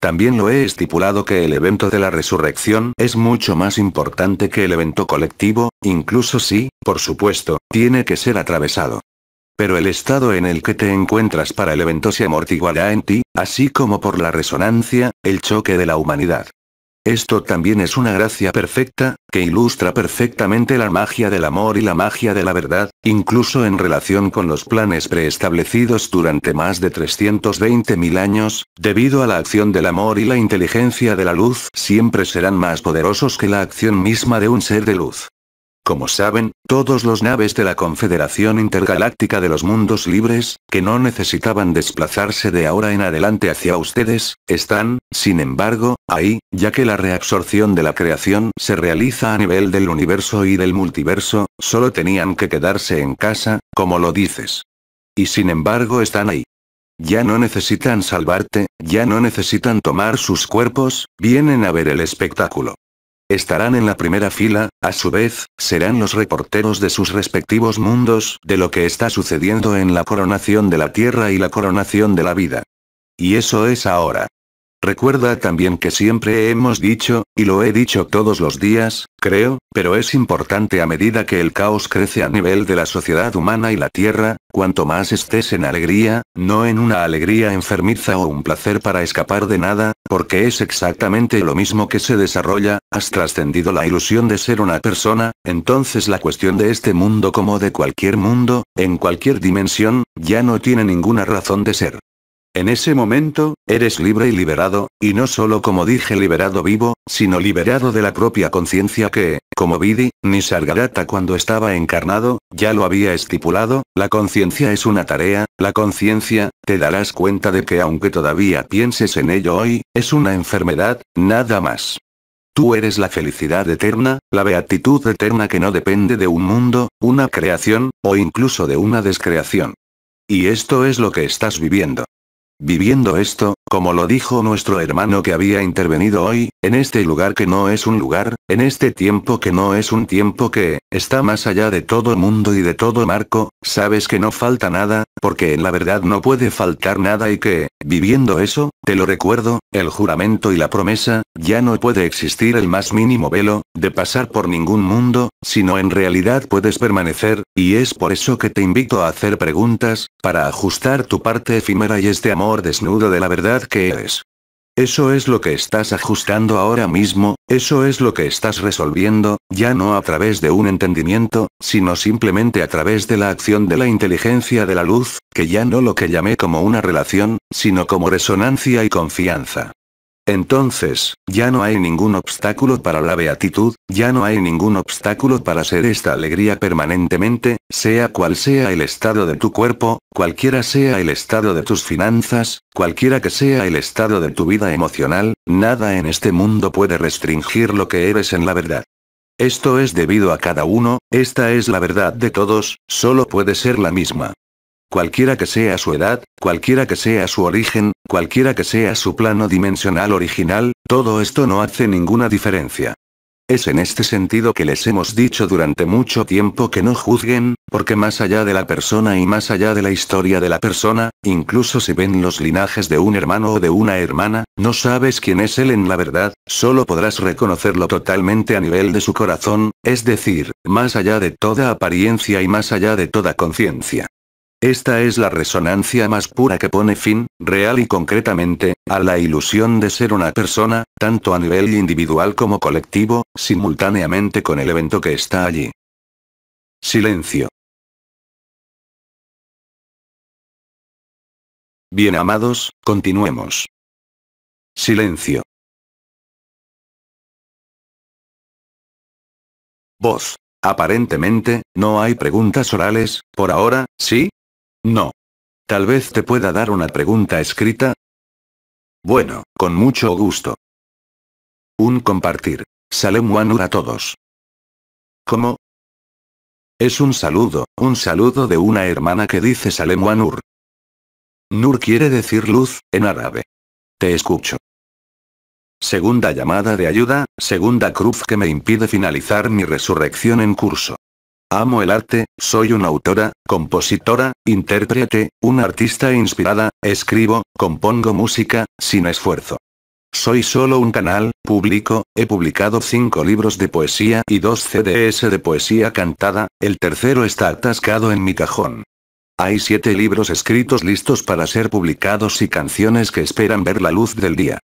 También lo he estipulado que el evento de la resurrección es mucho más importante que el evento colectivo, incluso si, por supuesto, tiene que ser atravesado pero el estado en el que te encuentras para el evento se amortiguará en ti, así como por la resonancia, el choque de la humanidad. Esto también es una gracia perfecta, que ilustra perfectamente la magia del amor y la magia de la verdad, incluso en relación con los planes preestablecidos durante más de 320.000 años, debido a la acción del amor y la inteligencia de la luz, siempre serán más poderosos que la acción misma de un ser de luz. Como saben, todos los naves de la Confederación Intergaláctica de los Mundos Libres, que no necesitaban desplazarse de ahora en adelante hacia ustedes, están, sin embargo, ahí, ya que la reabsorción de la creación se realiza a nivel del universo y del multiverso, solo tenían que quedarse en casa, como lo dices. Y sin embargo están ahí. Ya no necesitan salvarte, ya no necesitan tomar sus cuerpos, vienen a ver el espectáculo estarán en la primera fila, a su vez, serán los reporteros de sus respectivos mundos de lo que está sucediendo en la coronación de la tierra y la coronación de la vida. Y eso es ahora. Recuerda también que siempre hemos dicho, y lo he dicho todos los días, creo, pero es importante a medida que el caos crece a nivel de la sociedad humana y la Tierra, cuanto más estés en alegría, no en una alegría enfermiza o un placer para escapar de nada, porque es exactamente lo mismo que se desarrolla, has trascendido la ilusión de ser una persona, entonces la cuestión de este mundo como de cualquier mundo, en cualquier dimensión, ya no tiene ninguna razón de ser. En ese momento, eres libre y liberado, y no solo como dije liberado vivo, sino liberado de la propia conciencia que, como Vidi, ni Sargarata cuando estaba encarnado, ya lo había estipulado, la conciencia es una tarea, la conciencia, te darás cuenta de que aunque todavía pienses en ello hoy, es una enfermedad, nada más. Tú eres la felicidad eterna, la beatitud eterna que no depende de un mundo, una creación, o incluso de una descreación. Y esto es lo que estás viviendo. Viviendo esto, como lo dijo nuestro hermano que había intervenido hoy, en este lugar que no es un lugar, en este tiempo que no es un tiempo que, está más allá de todo mundo y de todo marco, sabes que no falta nada, porque en la verdad no puede faltar nada y que, viviendo eso, te lo recuerdo, el juramento y la promesa, ya no puede existir el más mínimo velo, de pasar por ningún mundo, sino en realidad puedes permanecer, y es por eso que te invito a hacer preguntas, para ajustar tu parte efímera y este amor desnudo de la verdad que eres. Eso es lo que estás ajustando ahora mismo, eso es lo que estás resolviendo, ya no a través de un entendimiento, sino simplemente a través de la acción de la inteligencia de la luz, que ya no lo que llamé como una relación, sino como resonancia y confianza. Entonces, ya no hay ningún obstáculo para la beatitud, ya no hay ningún obstáculo para ser esta alegría permanentemente, sea cual sea el estado de tu cuerpo, cualquiera sea el estado de tus finanzas, cualquiera que sea el estado de tu vida emocional, nada en este mundo puede restringir lo que eres en la verdad. Esto es debido a cada uno, esta es la verdad de todos, solo puede ser la misma cualquiera que sea su edad, cualquiera que sea su origen, cualquiera que sea su plano dimensional original, todo esto no hace ninguna diferencia. Es en este sentido que les hemos dicho durante mucho tiempo que no juzguen, porque más allá de la persona y más allá de la historia de la persona, incluso si ven los linajes de un hermano o de una hermana, no sabes quién es él en la verdad, solo podrás reconocerlo totalmente a nivel de su corazón, es decir, más allá de toda apariencia y más allá de toda conciencia. Esta es la resonancia más pura que pone fin, real y concretamente, a la ilusión de ser una persona, tanto a nivel individual como colectivo, simultáneamente con el evento que está allí. Silencio. Bien amados, continuemos. Silencio. Voz. Aparentemente, no hay preguntas orales, por ahora, ¿sí? No. Tal vez te pueda dar una pregunta escrita. Bueno, con mucho gusto. Un compartir. Salem Wanur a todos. ¿Cómo? Es un saludo, un saludo de una hermana que dice Salem Wanur. Nur quiere decir luz, en árabe. Te escucho. Segunda llamada de ayuda, segunda cruz que me impide finalizar mi resurrección en curso. Amo el arte, soy una autora, compositora, intérprete, una artista inspirada, escribo, compongo música, sin esfuerzo. Soy solo un canal, público, he publicado cinco libros de poesía y dos CDS de poesía cantada, el tercero está atascado en mi cajón. Hay siete libros escritos listos para ser publicados y canciones que esperan ver la luz del día.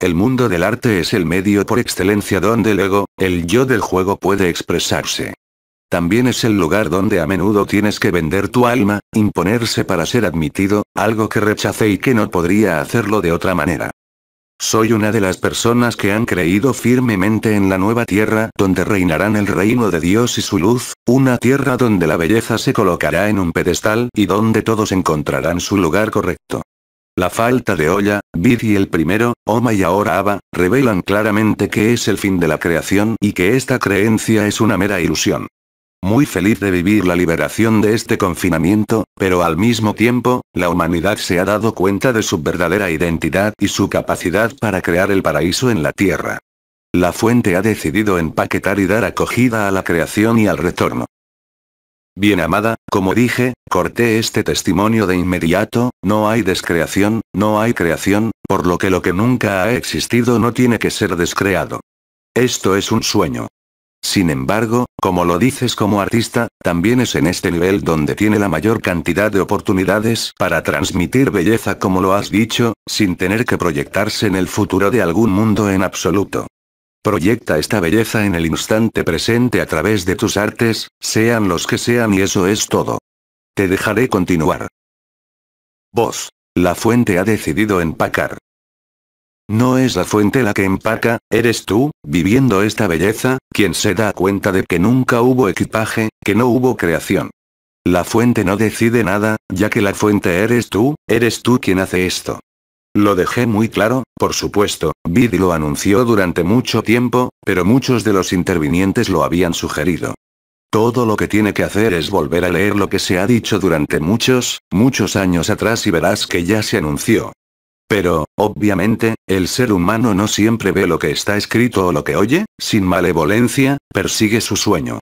El mundo del arte es el medio por excelencia donde el ego, el yo del juego puede expresarse. También es el lugar donde a menudo tienes que vender tu alma, imponerse para ser admitido, algo que rechacé y que no podría hacerlo de otra manera. Soy una de las personas que han creído firmemente en la nueva tierra, donde reinarán el reino de Dios y su luz, una tierra donde la belleza se colocará en un pedestal y donde todos encontrarán su lugar correcto. La falta de olla, Vid y el primero, Oma y ahora Abba, revelan claramente que es el fin de la creación y que esta creencia es una mera ilusión muy feliz de vivir la liberación de este confinamiento, pero al mismo tiempo, la humanidad se ha dado cuenta de su verdadera identidad y su capacidad para crear el paraíso en la Tierra. La fuente ha decidido empaquetar y dar acogida a la creación y al retorno. Bien amada, como dije, corté este testimonio de inmediato, no hay descreación, no hay creación, por lo que lo que nunca ha existido no tiene que ser descreado. Esto es un sueño. Sin embargo, como lo dices como artista, también es en este nivel donde tiene la mayor cantidad de oportunidades para transmitir belleza como lo has dicho, sin tener que proyectarse en el futuro de algún mundo en absoluto. Proyecta esta belleza en el instante presente a través de tus artes, sean los que sean y eso es todo. Te dejaré continuar. Vos. La fuente ha decidido empacar. No es la fuente la que empaca, eres tú, viviendo esta belleza, quien se da cuenta de que nunca hubo equipaje, que no hubo creación. La fuente no decide nada, ya que la fuente eres tú, eres tú quien hace esto. Lo dejé muy claro, por supuesto, Bidi lo anunció durante mucho tiempo, pero muchos de los intervinientes lo habían sugerido. Todo lo que tiene que hacer es volver a leer lo que se ha dicho durante muchos, muchos años atrás y verás que ya se anunció, pero, obviamente, el ser humano no siempre ve lo que está escrito o lo que oye, sin malevolencia, persigue su sueño.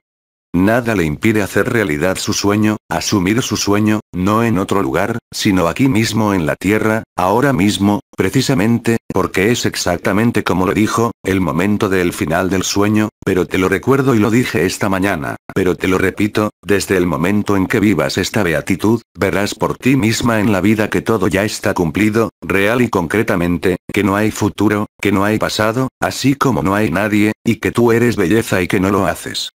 Nada le impide hacer realidad su sueño, asumir su sueño, no en otro lugar, sino aquí mismo en la Tierra, ahora mismo, precisamente, porque es exactamente como lo dijo, el momento del final del sueño, pero te lo recuerdo y lo dije esta mañana, pero te lo repito, desde el momento en que vivas esta beatitud, verás por ti misma en la vida que todo ya está cumplido, real y concretamente, que no hay futuro, que no hay pasado, así como no hay nadie, y que tú eres belleza y que no lo haces.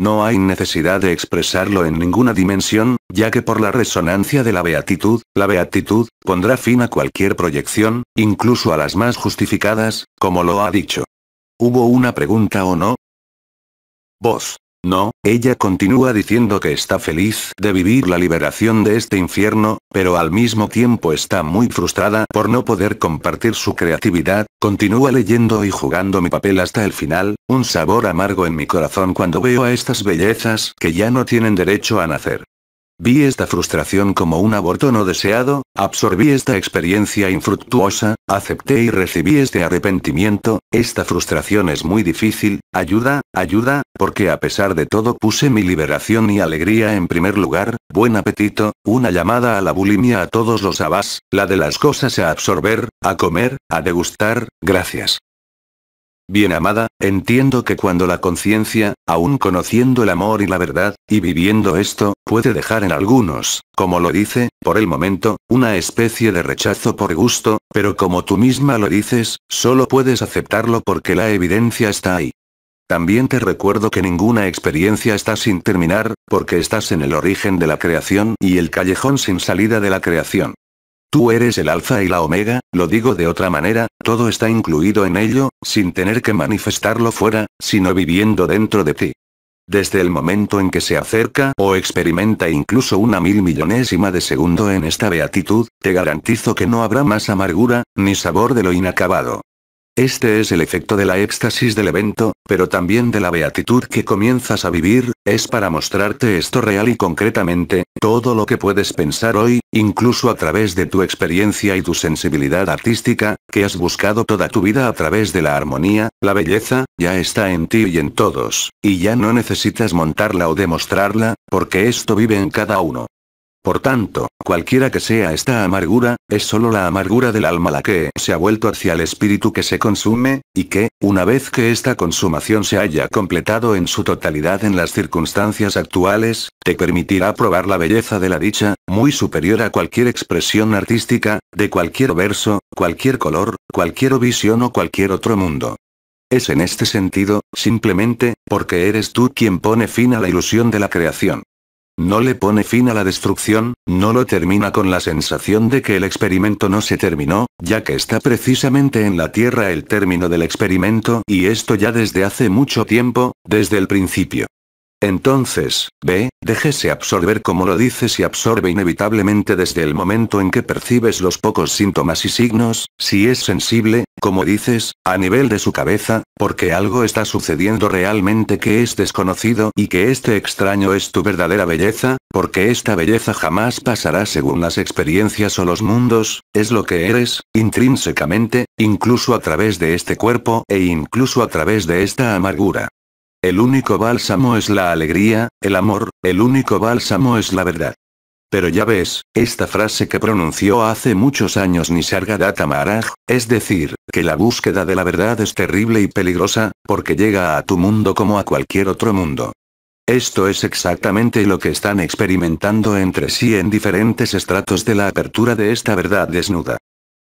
No hay necesidad de expresarlo en ninguna dimensión, ya que por la resonancia de la beatitud, la beatitud, pondrá fin a cualquier proyección, incluso a las más justificadas, como lo ha dicho. ¿Hubo una pregunta o no? Vos. No, ella continúa diciendo que está feliz de vivir la liberación de este infierno, pero al mismo tiempo está muy frustrada por no poder compartir su creatividad, continúa leyendo y jugando mi papel hasta el final, un sabor amargo en mi corazón cuando veo a estas bellezas que ya no tienen derecho a nacer. Vi esta frustración como un aborto no deseado, absorbí esta experiencia infructuosa, acepté y recibí este arrepentimiento, esta frustración es muy difícil, ayuda, ayuda, porque a pesar de todo puse mi liberación y alegría en primer lugar, buen apetito, una llamada a la bulimia a todos los abas, la de las cosas a absorber, a comer, a degustar, gracias. Bien amada, entiendo que cuando la conciencia, aún conociendo el amor y la verdad, y viviendo esto, puede dejar en algunos, como lo dice, por el momento, una especie de rechazo por gusto, pero como tú misma lo dices, solo puedes aceptarlo porque la evidencia está ahí. También te recuerdo que ninguna experiencia está sin terminar, porque estás en el origen de la creación y el callejón sin salida de la creación. Tú eres el alfa y la omega, lo digo de otra manera, todo está incluido en ello, sin tener que manifestarlo fuera, sino viviendo dentro de ti. Desde el momento en que se acerca o experimenta incluso una mil millonésima de segundo en esta beatitud, te garantizo que no habrá más amargura, ni sabor de lo inacabado. Este es el efecto de la éxtasis del evento, pero también de la beatitud que comienzas a vivir, es para mostrarte esto real y concretamente, todo lo que puedes pensar hoy, incluso a través de tu experiencia y tu sensibilidad artística, que has buscado toda tu vida a través de la armonía, la belleza, ya está en ti y en todos, y ya no necesitas montarla o demostrarla, porque esto vive en cada uno. Por tanto, cualquiera que sea esta amargura, es solo la amargura del alma la que se ha vuelto hacia el espíritu que se consume, y que, una vez que esta consumación se haya completado en su totalidad en las circunstancias actuales, te permitirá probar la belleza de la dicha, muy superior a cualquier expresión artística, de cualquier verso, cualquier color, cualquier visión o cualquier otro mundo. Es en este sentido, simplemente, porque eres tú quien pone fin a la ilusión de la creación. No le pone fin a la destrucción, no lo termina con la sensación de que el experimento no se terminó, ya que está precisamente en la Tierra el término del experimento y esto ya desde hace mucho tiempo, desde el principio. Entonces, ve, déjese absorber como lo dices y absorbe inevitablemente desde el momento en que percibes los pocos síntomas y signos, si es sensible, como dices, a nivel de su cabeza, porque algo está sucediendo realmente que es desconocido y que este extraño es tu verdadera belleza, porque esta belleza jamás pasará según las experiencias o los mundos, es lo que eres, intrínsecamente, incluso a través de este cuerpo e incluso a través de esta amargura. El único bálsamo es la alegría, el amor, el único bálsamo es la verdad. Pero ya ves, esta frase que pronunció hace muchos años Nisargadatta Maharaj, es decir, que la búsqueda de la verdad es terrible y peligrosa, porque llega a tu mundo como a cualquier otro mundo. Esto es exactamente lo que están experimentando entre sí en diferentes estratos de la apertura de esta verdad desnuda.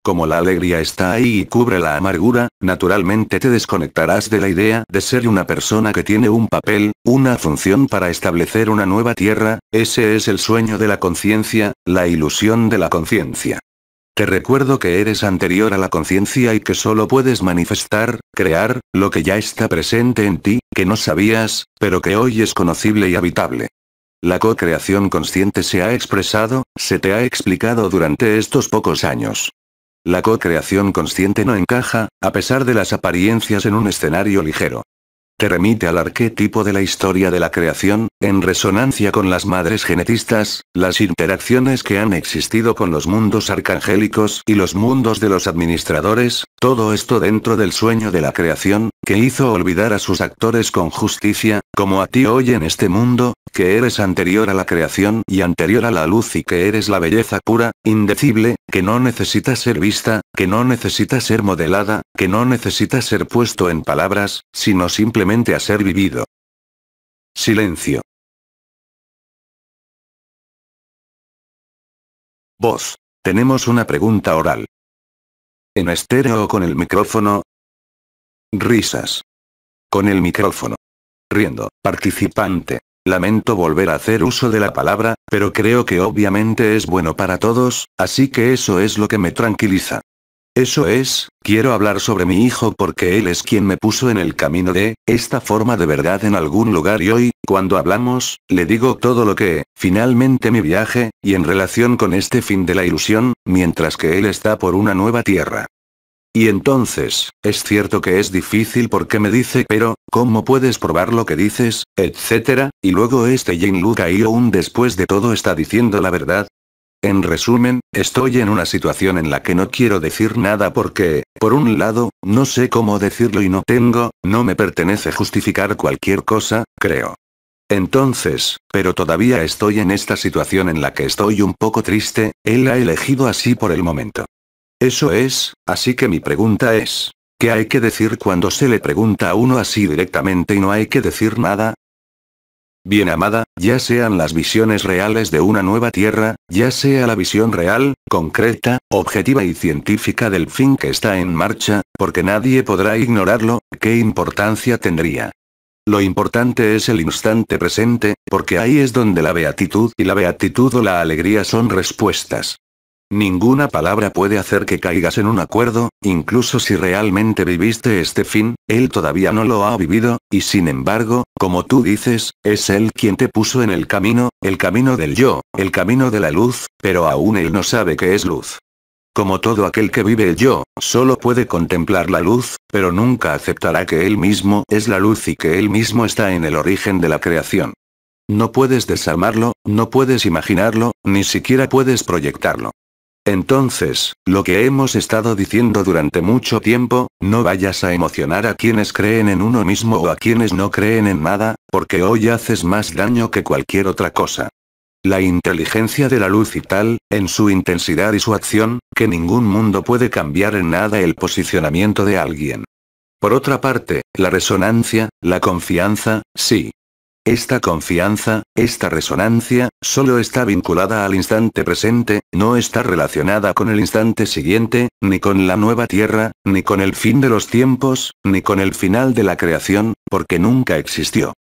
Como la alegría está ahí y cubre la amargura, naturalmente te desconectarás de la idea de ser una persona que tiene un papel, una función para establecer una nueva tierra, ese es el sueño de la conciencia, la ilusión de la conciencia. Te recuerdo que eres anterior a la conciencia y que solo puedes manifestar, crear, lo que ya está presente en ti, que no sabías, pero que hoy es conocible y habitable. La co-creación consciente se ha expresado, se te ha explicado durante estos pocos años. La co-creación consciente no encaja, a pesar de las apariencias en un escenario ligero. Te remite al arquetipo de la historia de la creación, en resonancia con las madres genetistas, las interacciones que han existido con los mundos arcangélicos y los mundos de los administradores, todo esto dentro del sueño de la creación, que hizo olvidar a sus actores con justicia, como a ti hoy en este mundo, que eres anterior a la creación y anterior a la luz y que eres la belleza pura, indecible, que no necesita ser vista, que no necesita ser modelada, que no necesita ser puesto en palabras, sino simplemente a ser vivido. Silencio. Voz. Tenemos una pregunta oral. ¿En estéreo o con el micrófono? Risas. Con el micrófono riendo. Participante. Lamento volver a hacer uso de la palabra, pero creo que obviamente es bueno para todos, así que eso es lo que me tranquiliza. Eso es, quiero hablar sobre mi hijo porque él es quien me puso en el camino de, esta forma de verdad en algún lugar y hoy, cuando hablamos, le digo todo lo que, finalmente mi viaje, y en relación con este fin de la ilusión, mientras que él está por una nueva tierra. Y entonces, es cierto que es difícil porque me dice pero, ¿cómo puedes probar lo que dices, etcétera? Y luego este Jin Luca y aún después de todo está diciendo la verdad. En resumen, estoy en una situación en la que no quiero decir nada porque, por un lado, no sé cómo decirlo y no tengo, no me pertenece justificar cualquier cosa, creo. Entonces, pero todavía estoy en esta situación en la que estoy un poco triste, él ha elegido así por el momento. Eso es, así que mi pregunta es, ¿qué hay que decir cuando se le pregunta a uno así directamente y no hay que decir nada? Bien amada, ya sean las visiones reales de una nueva Tierra, ya sea la visión real, concreta, objetiva y científica del fin que está en marcha, porque nadie podrá ignorarlo, ¿qué importancia tendría? Lo importante es el instante presente, porque ahí es donde la beatitud y la beatitud o la alegría son respuestas. Ninguna palabra puede hacer que caigas en un acuerdo, incluso si realmente viviste este fin, él todavía no lo ha vivido, y sin embargo, como tú dices, es él quien te puso en el camino, el camino del yo, el camino de la luz, pero aún él no sabe que es luz. Como todo aquel que vive el yo, solo puede contemplar la luz, pero nunca aceptará que él mismo es la luz y que él mismo está en el origen de la creación. No puedes desarmarlo, no puedes imaginarlo, ni siquiera puedes proyectarlo. Entonces, lo que hemos estado diciendo durante mucho tiempo, no vayas a emocionar a quienes creen en uno mismo o a quienes no creen en nada, porque hoy haces más daño que cualquier otra cosa. La inteligencia de la luz y tal, en su intensidad y su acción, que ningún mundo puede cambiar en nada el posicionamiento de alguien. Por otra parte, la resonancia, la confianza, sí, esta confianza, esta resonancia, solo está vinculada al instante presente, no está relacionada con el instante siguiente, ni con la nueva tierra, ni con el fin de los tiempos, ni con el final de la creación, porque nunca existió.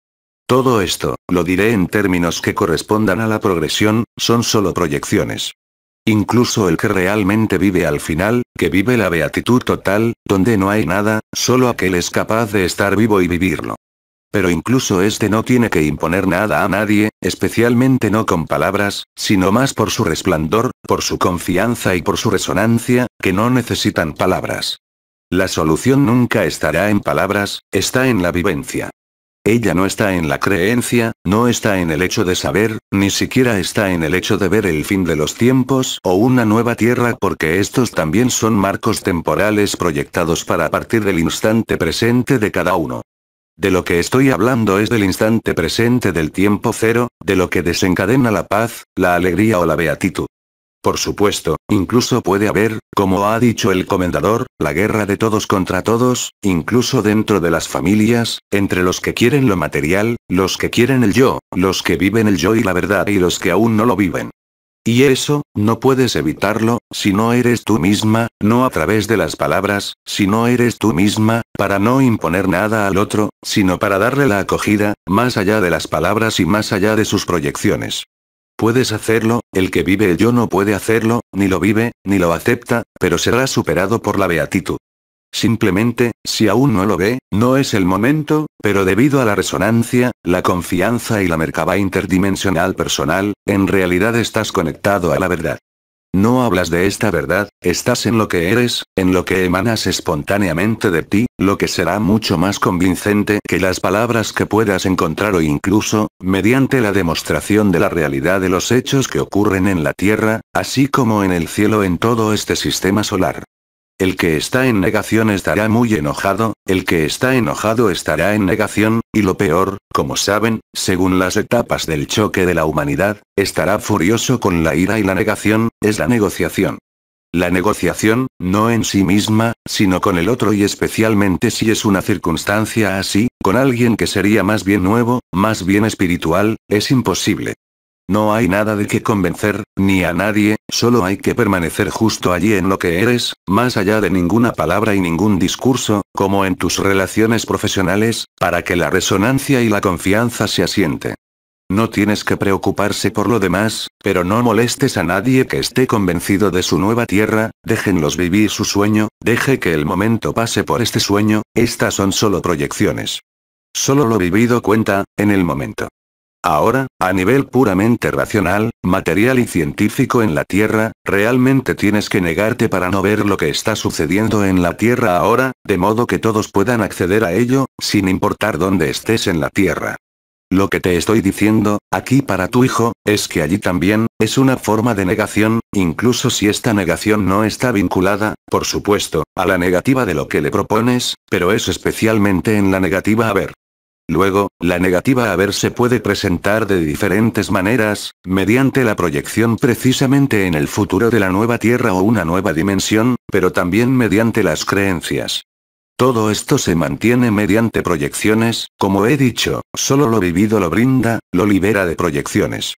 Todo esto, lo diré en términos que correspondan a la progresión, son solo proyecciones. Incluso el que realmente vive al final, que vive la beatitud total, donde no hay nada, solo aquel es capaz de estar vivo y vivirlo. Pero incluso este no tiene que imponer nada a nadie, especialmente no con palabras, sino más por su resplandor, por su confianza y por su resonancia, que no necesitan palabras. La solución nunca estará en palabras, está en la vivencia. Ella no está en la creencia, no está en el hecho de saber, ni siquiera está en el hecho de ver el fin de los tiempos o una nueva tierra porque estos también son marcos temporales proyectados para partir del instante presente de cada uno. De lo que estoy hablando es del instante presente del tiempo cero, de lo que desencadena la paz, la alegría o la beatitud. Por supuesto, incluso puede haber, como ha dicho el comendador, la guerra de todos contra todos, incluso dentro de las familias, entre los que quieren lo material, los que quieren el yo, los que viven el yo y la verdad y los que aún no lo viven. Y eso, no puedes evitarlo, si no eres tú misma, no a través de las palabras, si no eres tú misma, para no imponer nada al otro, sino para darle la acogida, más allá de las palabras y más allá de sus proyecciones. Puedes hacerlo, el que vive yo no puede hacerlo, ni lo vive, ni lo acepta, pero será superado por la beatitud. Simplemente, si aún no lo ve, no es el momento, pero debido a la resonancia, la confianza y la mercaba interdimensional personal, en realidad estás conectado a la verdad. No hablas de esta verdad, estás en lo que eres, en lo que emanas espontáneamente de ti, lo que será mucho más convincente que las palabras que puedas encontrar o incluso, mediante la demostración de la realidad de los hechos que ocurren en la Tierra, así como en el cielo en todo este sistema solar. El que está en negación estará muy enojado, el que está enojado estará en negación, y lo peor, como saben, según las etapas del choque de la humanidad, estará furioso con la ira y la negación, es la negociación. La negociación, no en sí misma, sino con el otro y especialmente si es una circunstancia así, con alguien que sería más bien nuevo, más bien espiritual, es imposible. No hay nada de qué convencer, ni a nadie, solo hay que permanecer justo allí en lo que eres, más allá de ninguna palabra y ningún discurso, como en tus relaciones profesionales, para que la resonancia y la confianza se asiente. No tienes que preocuparse por lo demás, pero no molestes a nadie que esté convencido de su nueva tierra, déjenlos vivir su sueño, deje que el momento pase por este sueño, estas son solo proyecciones. Solo lo vivido cuenta, en el momento. Ahora, a nivel puramente racional, material y científico en la Tierra, realmente tienes que negarte para no ver lo que está sucediendo en la Tierra ahora, de modo que todos puedan acceder a ello, sin importar dónde estés en la Tierra. Lo que te estoy diciendo, aquí para tu hijo, es que allí también, es una forma de negación, incluso si esta negación no está vinculada, por supuesto, a la negativa de lo que le propones, pero es especialmente en la negativa a ver. Luego, la negativa a ver se puede presentar de diferentes maneras, mediante la proyección precisamente en el futuro de la nueva Tierra o una nueva dimensión, pero también mediante las creencias. Todo esto se mantiene mediante proyecciones, como he dicho, solo lo vivido lo brinda, lo libera de proyecciones.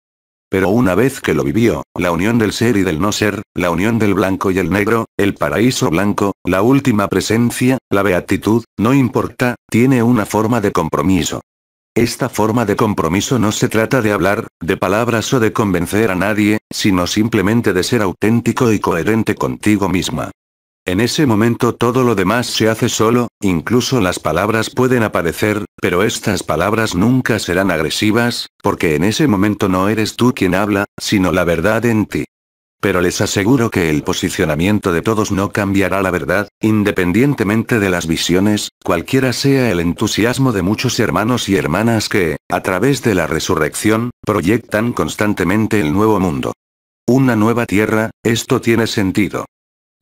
Pero una vez que lo vivió, la unión del ser y del no ser, la unión del blanco y el negro, el paraíso blanco, la última presencia, la beatitud, no importa, tiene una forma de compromiso. Esta forma de compromiso no se trata de hablar, de palabras o de convencer a nadie, sino simplemente de ser auténtico y coherente contigo misma. En ese momento todo lo demás se hace solo, incluso las palabras pueden aparecer, pero estas palabras nunca serán agresivas, porque en ese momento no eres tú quien habla, sino la verdad en ti. Pero les aseguro que el posicionamiento de todos no cambiará la verdad, independientemente de las visiones, cualquiera sea el entusiasmo de muchos hermanos y hermanas que, a través de la resurrección, proyectan constantemente el nuevo mundo. Una nueva tierra, esto tiene sentido.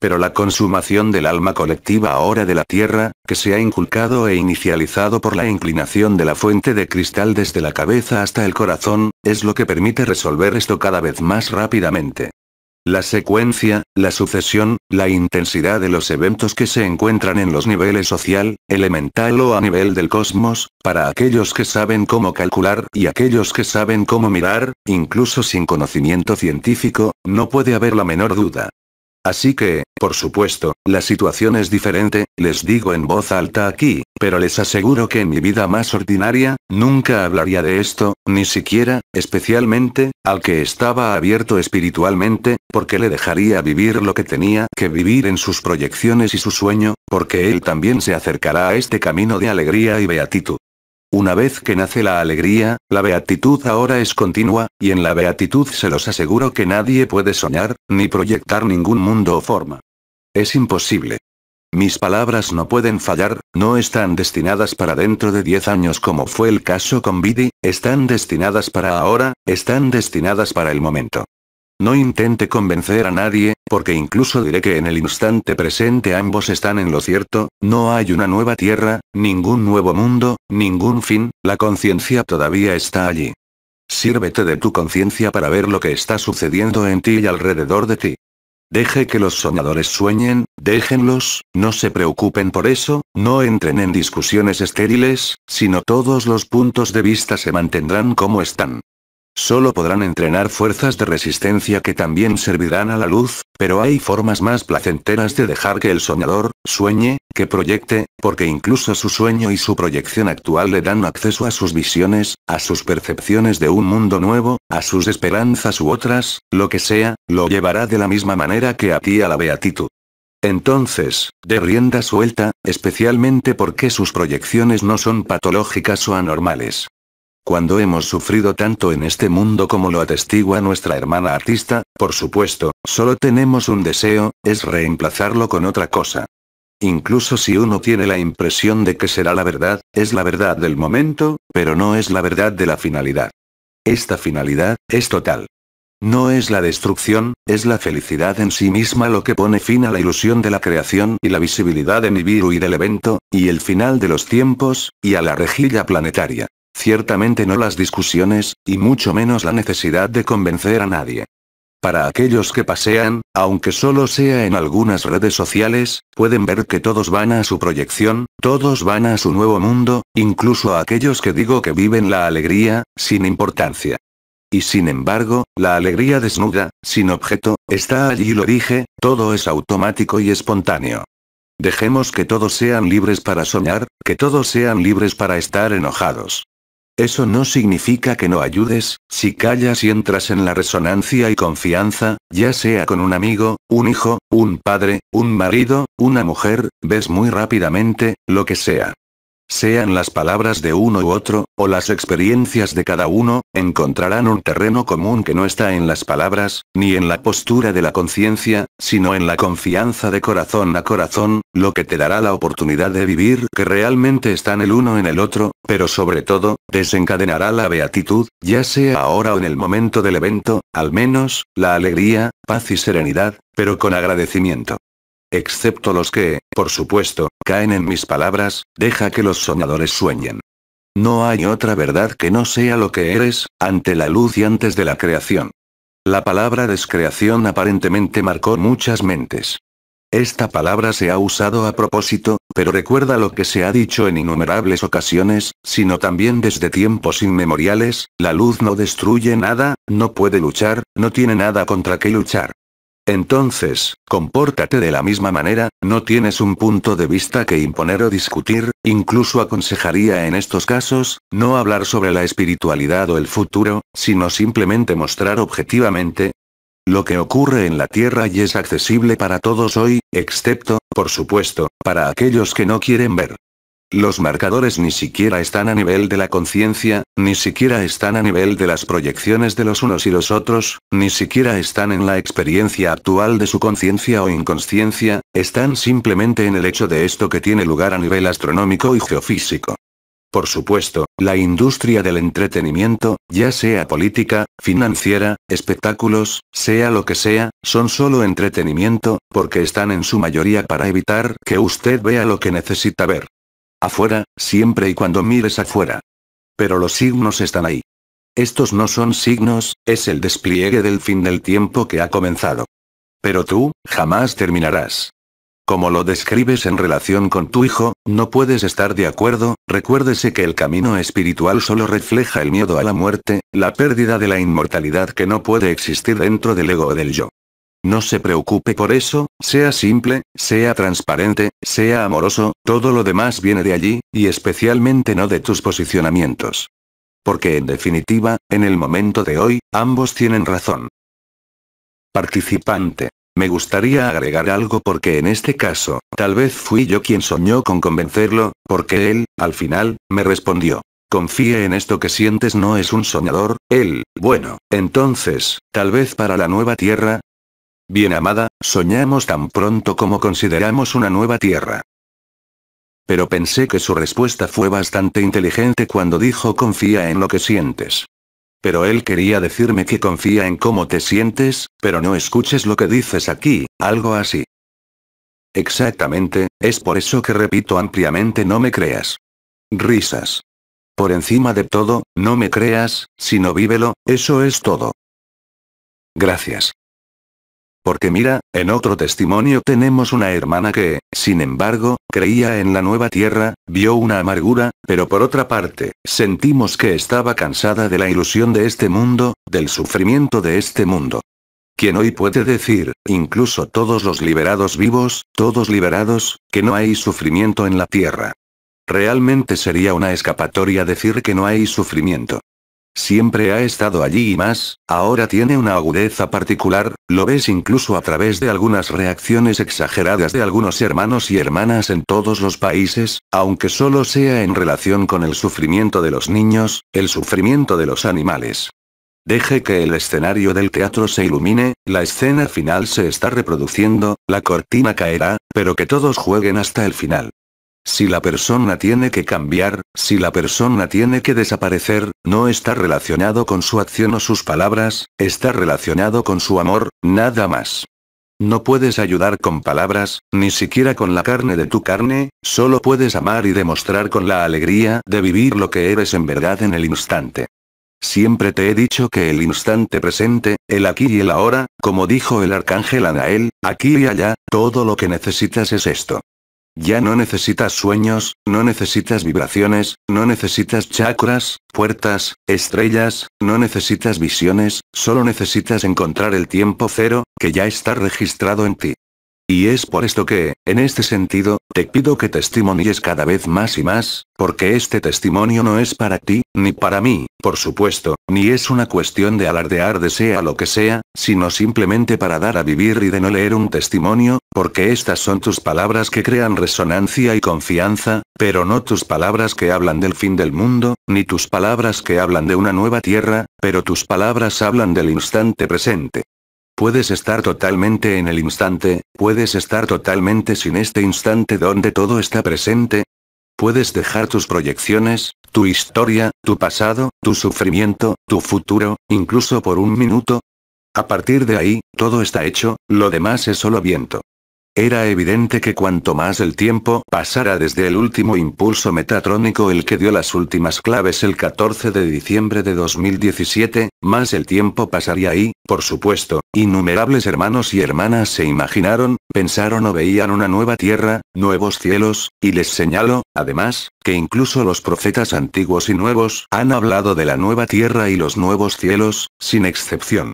Pero la consumación del alma colectiva ahora de la Tierra, que se ha inculcado e inicializado por la inclinación de la fuente de cristal desde la cabeza hasta el corazón, es lo que permite resolver esto cada vez más rápidamente. La secuencia, la sucesión, la intensidad de los eventos que se encuentran en los niveles social, elemental o a nivel del cosmos, para aquellos que saben cómo calcular y aquellos que saben cómo mirar, incluso sin conocimiento científico, no puede haber la menor duda. Así que, por supuesto, la situación es diferente, les digo en voz alta aquí, pero les aseguro que en mi vida más ordinaria, nunca hablaría de esto, ni siquiera, especialmente, al que estaba abierto espiritualmente, porque le dejaría vivir lo que tenía que vivir en sus proyecciones y su sueño, porque él también se acercará a este camino de alegría y beatitud. Una vez que nace la alegría, la beatitud ahora es continua, y en la beatitud se los aseguro que nadie puede soñar, ni proyectar ningún mundo o forma. Es imposible. Mis palabras no pueden fallar, no están destinadas para dentro de 10 años como fue el caso con Bidi, están destinadas para ahora, están destinadas para el momento. No intente convencer a nadie, porque incluso diré que en el instante presente ambos están en lo cierto, no hay una nueva tierra, ningún nuevo mundo, ningún fin, la conciencia todavía está allí. Sírvete de tu conciencia para ver lo que está sucediendo en ti y alrededor de ti. Deje que los soñadores sueñen, déjenlos, no se preocupen por eso, no entren en discusiones estériles, sino todos los puntos de vista se mantendrán como están. Solo podrán entrenar fuerzas de resistencia que también servirán a la luz, pero hay formas más placenteras de dejar que el soñador, sueñe, que proyecte, porque incluso su sueño y su proyección actual le dan acceso a sus visiones, a sus percepciones de un mundo nuevo, a sus esperanzas u otras, lo que sea, lo llevará de la misma manera que a ti a la beatitud. Entonces, de rienda suelta, especialmente porque sus proyecciones no son patológicas o anormales. Cuando hemos sufrido tanto en este mundo como lo atestigua nuestra hermana artista, por supuesto, solo tenemos un deseo, es reemplazarlo con otra cosa. Incluso si uno tiene la impresión de que será la verdad, es la verdad del momento, pero no es la verdad de la finalidad. Esta finalidad, es total. No es la destrucción, es la felicidad en sí misma lo que pone fin a la ilusión de la creación y la visibilidad de mi Nibiru y del evento, y el final de los tiempos, y a la rejilla planetaria. Ciertamente no las discusiones, y mucho menos la necesidad de convencer a nadie. Para aquellos que pasean, aunque solo sea en algunas redes sociales, pueden ver que todos van a su proyección, todos van a su nuevo mundo, incluso aquellos que digo que viven la alegría, sin importancia. Y sin embargo, la alegría desnuda, sin objeto, está allí lo dije, todo es automático y espontáneo. Dejemos que todos sean libres para soñar, que todos sean libres para estar enojados, eso no significa que no ayudes, si callas y entras en la resonancia y confianza, ya sea con un amigo, un hijo, un padre, un marido, una mujer, ves muy rápidamente, lo que sea. Sean las palabras de uno u otro, o las experiencias de cada uno, encontrarán un terreno común que no está en las palabras, ni en la postura de la conciencia, sino en la confianza de corazón a corazón, lo que te dará la oportunidad de vivir que realmente están el uno en el otro, pero sobre todo, desencadenará la beatitud, ya sea ahora o en el momento del evento, al menos, la alegría, paz y serenidad, pero con agradecimiento. Excepto los que, por supuesto, caen en mis palabras, deja que los soñadores sueñen. No hay otra verdad que no sea lo que eres, ante la luz y antes de la creación. La palabra descreación aparentemente marcó muchas mentes. Esta palabra se ha usado a propósito, pero recuerda lo que se ha dicho en innumerables ocasiones, sino también desde tiempos inmemoriales, la luz no destruye nada, no puede luchar, no tiene nada contra qué luchar. Entonces, compórtate de la misma manera, no tienes un punto de vista que imponer o discutir, incluso aconsejaría en estos casos, no hablar sobre la espiritualidad o el futuro, sino simplemente mostrar objetivamente, lo que ocurre en la Tierra y es accesible para todos hoy, excepto, por supuesto, para aquellos que no quieren ver. Los marcadores ni siquiera están a nivel de la conciencia, ni siquiera están a nivel de las proyecciones de los unos y los otros, ni siquiera están en la experiencia actual de su conciencia o inconsciencia, están simplemente en el hecho de esto que tiene lugar a nivel astronómico y geofísico. Por supuesto, la industria del entretenimiento, ya sea política, financiera, espectáculos, sea lo que sea, son solo entretenimiento, porque están en su mayoría para evitar que usted vea lo que necesita ver. Afuera, siempre y cuando mires afuera. Pero los signos están ahí. Estos no son signos, es el despliegue del fin del tiempo que ha comenzado. Pero tú, jamás terminarás. Como lo describes en relación con tu hijo, no puedes estar de acuerdo, recuérdese que el camino espiritual solo refleja el miedo a la muerte, la pérdida de la inmortalidad que no puede existir dentro del ego o del yo. No se preocupe por eso, sea simple, sea transparente, sea amoroso, todo lo demás viene de allí, y especialmente no de tus posicionamientos. Porque en definitiva, en el momento de hoy, ambos tienen razón. Participante. Me gustaría agregar algo porque en este caso, tal vez fui yo quien soñó con convencerlo, porque él, al final, me respondió. Confíe en esto que sientes no es un soñador, él, bueno, entonces, tal vez para la nueva tierra, Bien amada, soñamos tan pronto como consideramos una nueva tierra. Pero pensé que su respuesta fue bastante inteligente cuando dijo confía en lo que sientes. Pero él quería decirme que confía en cómo te sientes, pero no escuches lo que dices aquí, algo así. Exactamente, es por eso que repito ampliamente no me creas. Risas. Por encima de todo, no me creas, sino vívelo, eso es todo. Gracias. Porque mira, en otro testimonio tenemos una hermana que, sin embargo, creía en la nueva tierra, vio una amargura, pero por otra parte, sentimos que estaba cansada de la ilusión de este mundo, del sufrimiento de este mundo. Quien hoy puede decir, incluso todos los liberados vivos, todos liberados, que no hay sufrimiento en la tierra. Realmente sería una escapatoria decir que no hay sufrimiento. Siempre ha estado allí y más, ahora tiene una agudeza particular, lo ves incluso a través de algunas reacciones exageradas de algunos hermanos y hermanas en todos los países, aunque solo sea en relación con el sufrimiento de los niños, el sufrimiento de los animales. Deje que el escenario del teatro se ilumine, la escena final se está reproduciendo, la cortina caerá, pero que todos jueguen hasta el final. Si la persona tiene que cambiar, si la persona tiene que desaparecer, no está relacionado con su acción o sus palabras, está relacionado con su amor, nada más. No puedes ayudar con palabras, ni siquiera con la carne de tu carne, solo puedes amar y demostrar con la alegría de vivir lo que eres en verdad en el instante. Siempre te he dicho que el instante presente, el aquí y el ahora, como dijo el arcángel Anael, aquí y allá, todo lo que necesitas es esto. Ya no necesitas sueños, no necesitas vibraciones, no necesitas chakras, puertas, estrellas, no necesitas visiones, solo necesitas encontrar el tiempo cero, que ya está registrado en ti. Y es por esto que, en este sentido, te pido que testimonies cada vez más y más, porque este testimonio no es para ti, ni para mí, por supuesto, ni es una cuestión de alardear de sea lo que sea, sino simplemente para dar a vivir y de no leer un testimonio, porque estas son tus palabras que crean resonancia y confianza, pero no tus palabras que hablan del fin del mundo, ni tus palabras que hablan de una nueva tierra, pero tus palabras hablan del instante presente. Puedes estar totalmente en el instante, puedes estar totalmente sin este instante donde todo está presente. Puedes dejar tus proyecciones, tu historia, tu pasado, tu sufrimiento, tu futuro, incluso por un minuto. A partir de ahí, todo está hecho, lo demás es solo viento. Era evidente que cuanto más el tiempo pasara desde el último impulso metatrónico el que dio las últimas claves el 14 de diciembre de 2017, más el tiempo pasaría y, por supuesto, innumerables hermanos y hermanas se imaginaron, pensaron o veían una nueva tierra, nuevos cielos, y les señalo, además, que incluso los profetas antiguos y nuevos han hablado de la nueva tierra y los nuevos cielos, sin excepción.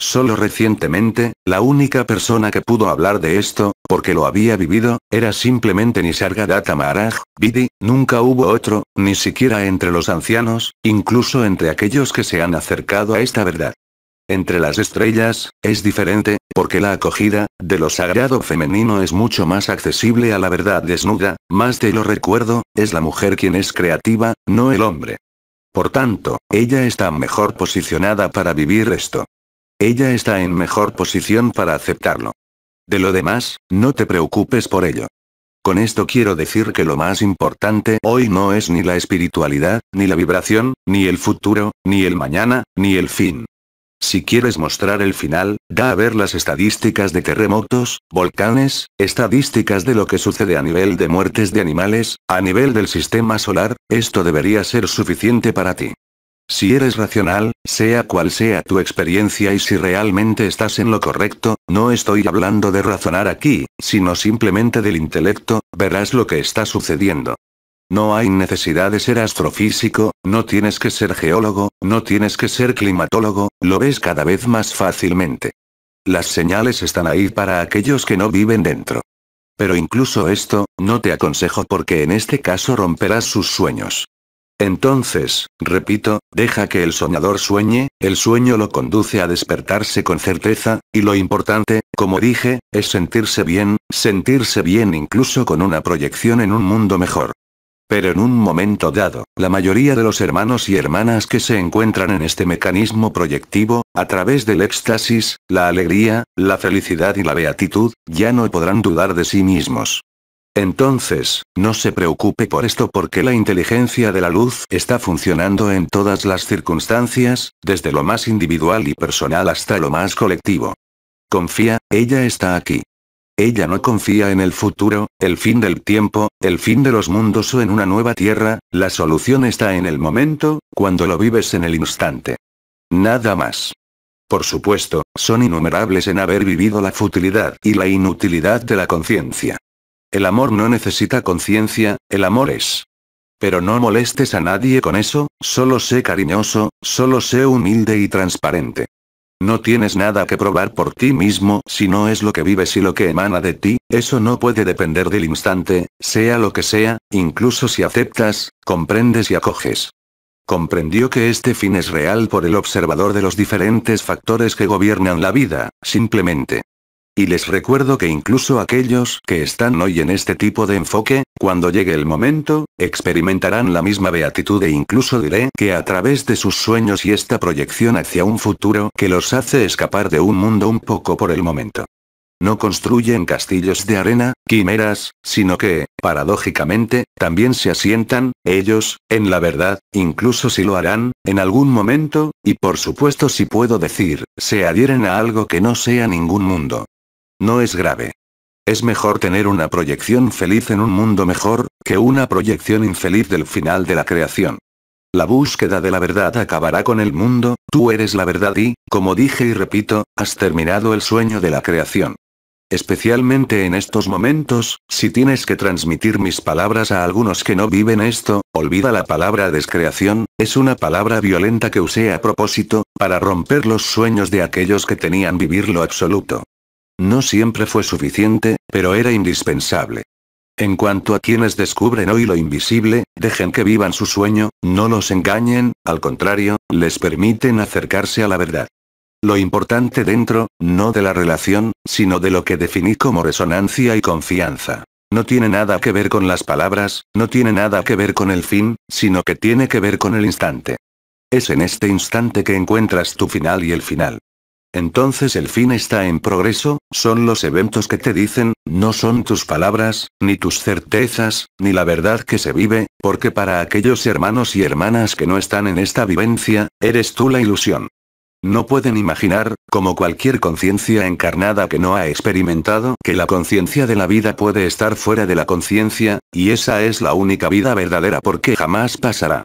Solo recientemente, la única persona que pudo hablar de esto, porque lo había vivido, era simplemente Nisargadatta Maharaj, Vidi, nunca hubo otro, ni siquiera entre los ancianos, incluso entre aquellos que se han acercado a esta verdad. Entre las estrellas, es diferente, porque la acogida, de lo sagrado femenino es mucho más accesible a la verdad desnuda, más de lo recuerdo, es la mujer quien es creativa, no el hombre. Por tanto, ella está mejor posicionada para vivir esto. Ella está en mejor posición para aceptarlo. De lo demás, no te preocupes por ello. Con esto quiero decir que lo más importante hoy no es ni la espiritualidad, ni la vibración, ni el futuro, ni el mañana, ni el fin. Si quieres mostrar el final, da a ver las estadísticas de terremotos, volcanes, estadísticas de lo que sucede a nivel de muertes de animales, a nivel del sistema solar, esto debería ser suficiente para ti. Si eres racional, sea cual sea tu experiencia y si realmente estás en lo correcto, no estoy hablando de razonar aquí, sino simplemente del intelecto, verás lo que está sucediendo. No hay necesidad de ser astrofísico, no tienes que ser geólogo, no tienes que ser climatólogo, lo ves cada vez más fácilmente. Las señales están ahí para aquellos que no viven dentro. Pero incluso esto, no te aconsejo porque en este caso romperás sus sueños. Entonces, repito, deja que el soñador sueñe, el sueño lo conduce a despertarse con certeza, y lo importante, como dije, es sentirse bien, sentirse bien incluso con una proyección en un mundo mejor. Pero en un momento dado, la mayoría de los hermanos y hermanas que se encuentran en este mecanismo proyectivo, a través del éxtasis, la alegría, la felicidad y la beatitud, ya no podrán dudar de sí mismos. Entonces, no se preocupe por esto porque la inteligencia de la luz está funcionando en todas las circunstancias, desde lo más individual y personal hasta lo más colectivo. Confía, ella está aquí. Ella no confía en el futuro, el fin del tiempo, el fin de los mundos o en una nueva tierra, la solución está en el momento, cuando lo vives en el instante. Nada más. Por supuesto, son innumerables en haber vivido la futilidad y la inutilidad de la conciencia. El amor no necesita conciencia, el amor es. Pero no molestes a nadie con eso, solo sé cariñoso, solo sé humilde y transparente. No tienes nada que probar por ti mismo si no es lo que vives y lo que emana de ti, eso no puede depender del instante, sea lo que sea, incluso si aceptas, comprendes y acoges. Comprendió que este fin es real por el observador de los diferentes factores que gobiernan la vida, simplemente. Y les recuerdo que incluso aquellos que están hoy en este tipo de enfoque, cuando llegue el momento, experimentarán la misma beatitud e incluso diré que a través de sus sueños y esta proyección hacia un futuro que los hace escapar de un mundo un poco por el momento. No construyen castillos de arena, quimeras, sino que, paradójicamente, también se asientan, ellos, en la verdad, incluso si lo harán, en algún momento, y por supuesto si puedo decir, se adhieren a algo que no sea ningún mundo. No es grave. Es mejor tener una proyección feliz en un mundo mejor, que una proyección infeliz del final de la creación. La búsqueda de la verdad acabará con el mundo, tú eres la verdad y, como dije y repito, has terminado el sueño de la creación. Especialmente en estos momentos, si tienes que transmitir mis palabras a algunos que no viven esto, olvida la palabra descreación, es una palabra violenta que usé a propósito, para romper los sueños de aquellos que tenían vivir lo absoluto. No siempre fue suficiente, pero era indispensable. En cuanto a quienes descubren hoy lo invisible, dejen que vivan su sueño, no los engañen, al contrario, les permiten acercarse a la verdad. Lo importante dentro, no de la relación, sino de lo que definí como resonancia y confianza. No tiene nada que ver con las palabras, no tiene nada que ver con el fin, sino que tiene que ver con el instante. Es en este instante que encuentras tu final y el final. Entonces el fin está en progreso, son los eventos que te dicen, no son tus palabras, ni tus certezas, ni la verdad que se vive, porque para aquellos hermanos y hermanas que no están en esta vivencia, eres tú la ilusión. No pueden imaginar, como cualquier conciencia encarnada que no ha experimentado, que la conciencia de la vida puede estar fuera de la conciencia, y esa es la única vida verdadera porque jamás pasará.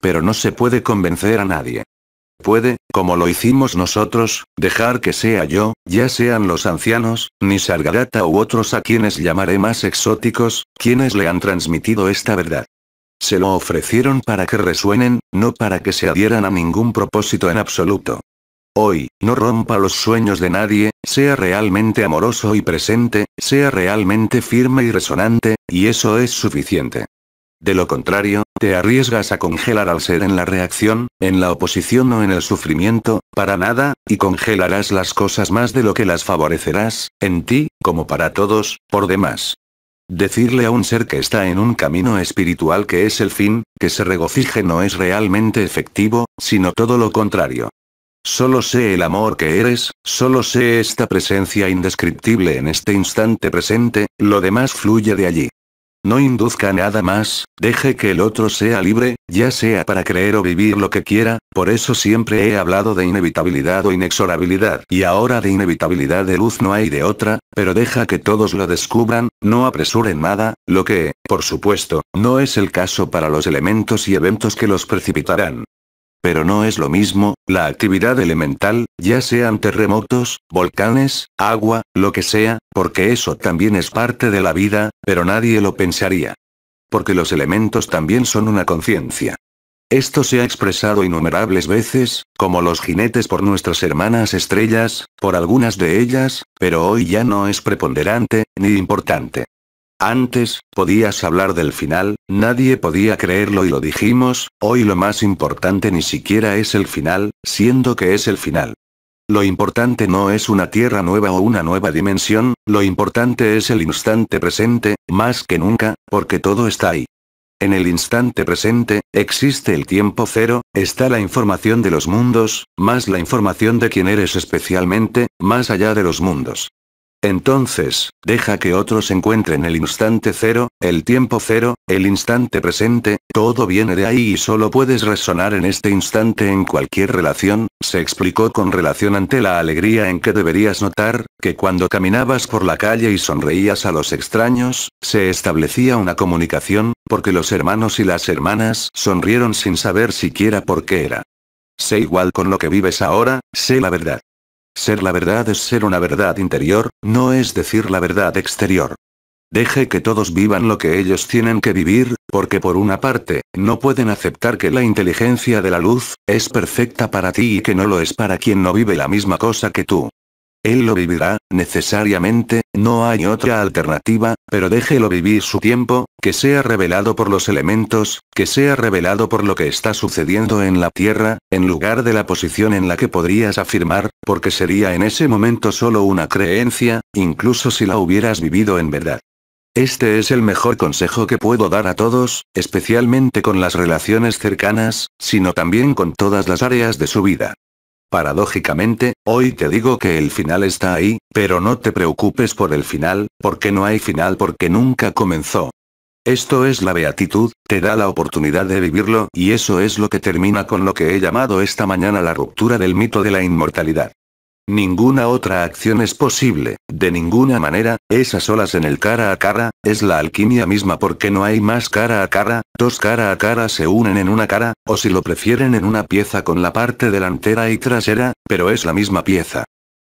Pero no se puede convencer a nadie puede, como lo hicimos nosotros, dejar que sea yo, ya sean los ancianos, ni Sargarata u otros a quienes llamaré más exóticos, quienes le han transmitido esta verdad. Se lo ofrecieron para que resuenen, no para que se adhieran a ningún propósito en absoluto. Hoy, no rompa los sueños de nadie, sea realmente amoroso y presente, sea realmente firme y resonante, y eso es suficiente. De lo contrario, te arriesgas a congelar al ser en la reacción, en la oposición o en el sufrimiento, para nada, y congelarás las cosas más de lo que las favorecerás, en ti, como para todos, por demás. Decirle a un ser que está en un camino espiritual que es el fin, que se regocije no es realmente efectivo, sino todo lo contrario. Solo sé el amor que eres, solo sé esta presencia indescriptible en este instante presente, lo demás fluye de allí. No induzca nada más, deje que el otro sea libre, ya sea para creer o vivir lo que quiera, por eso siempre he hablado de inevitabilidad o inexorabilidad. Y ahora de inevitabilidad de luz no hay de otra, pero deja que todos lo descubran, no apresuren nada, lo que, por supuesto, no es el caso para los elementos y eventos que los precipitarán. Pero no es lo mismo, la actividad elemental, ya sean terremotos, volcanes, agua, lo que sea, porque eso también es parte de la vida, pero nadie lo pensaría. Porque los elementos también son una conciencia. Esto se ha expresado innumerables veces, como los jinetes por nuestras hermanas estrellas, por algunas de ellas, pero hoy ya no es preponderante, ni importante. Antes, podías hablar del final, nadie podía creerlo y lo dijimos, hoy lo más importante ni siquiera es el final, siendo que es el final. Lo importante no es una tierra nueva o una nueva dimensión, lo importante es el instante presente, más que nunca, porque todo está ahí. En el instante presente, existe el tiempo cero, está la información de los mundos, más la información de quién eres especialmente, más allá de los mundos. Entonces, deja que otros encuentren el instante cero, el tiempo cero, el instante presente, todo viene de ahí y solo puedes resonar en este instante en cualquier relación, se explicó con relación ante la alegría en que deberías notar, que cuando caminabas por la calle y sonreías a los extraños, se establecía una comunicación, porque los hermanos y las hermanas sonrieron sin saber siquiera por qué era. Sé igual con lo que vives ahora, sé la verdad. Ser la verdad es ser una verdad interior, no es decir la verdad exterior. Deje que todos vivan lo que ellos tienen que vivir, porque por una parte, no pueden aceptar que la inteligencia de la luz, es perfecta para ti y que no lo es para quien no vive la misma cosa que tú. Él lo vivirá, necesariamente, no hay otra alternativa, pero déjelo vivir su tiempo, que sea revelado por los elementos, que sea revelado por lo que está sucediendo en la Tierra, en lugar de la posición en la que podrías afirmar, porque sería en ese momento solo una creencia, incluso si la hubieras vivido en verdad. Este es el mejor consejo que puedo dar a todos, especialmente con las relaciones cercanas, sino también con todas las áreas de su vida. Paradójicamente, hoy te digo que el final está ahí, pero no te preocupes por el final, porque no hay final porque nunca comenzó. Esto es la beatitud, te da la oportunidad de vivirlo, y eso es lo que termina con lo que he llamado esta mañana la ruptura del mito de la inmortalidad. Ninguna otra acción es posible, de ninguna manera, esas olas en el cara a cara, es la alquimia misma porque no hay más cara a cara, dos cara a cara se unen en una cara, o si lo prefieren en una pieza con la parte delantera y trasera, pero es la misma pieza.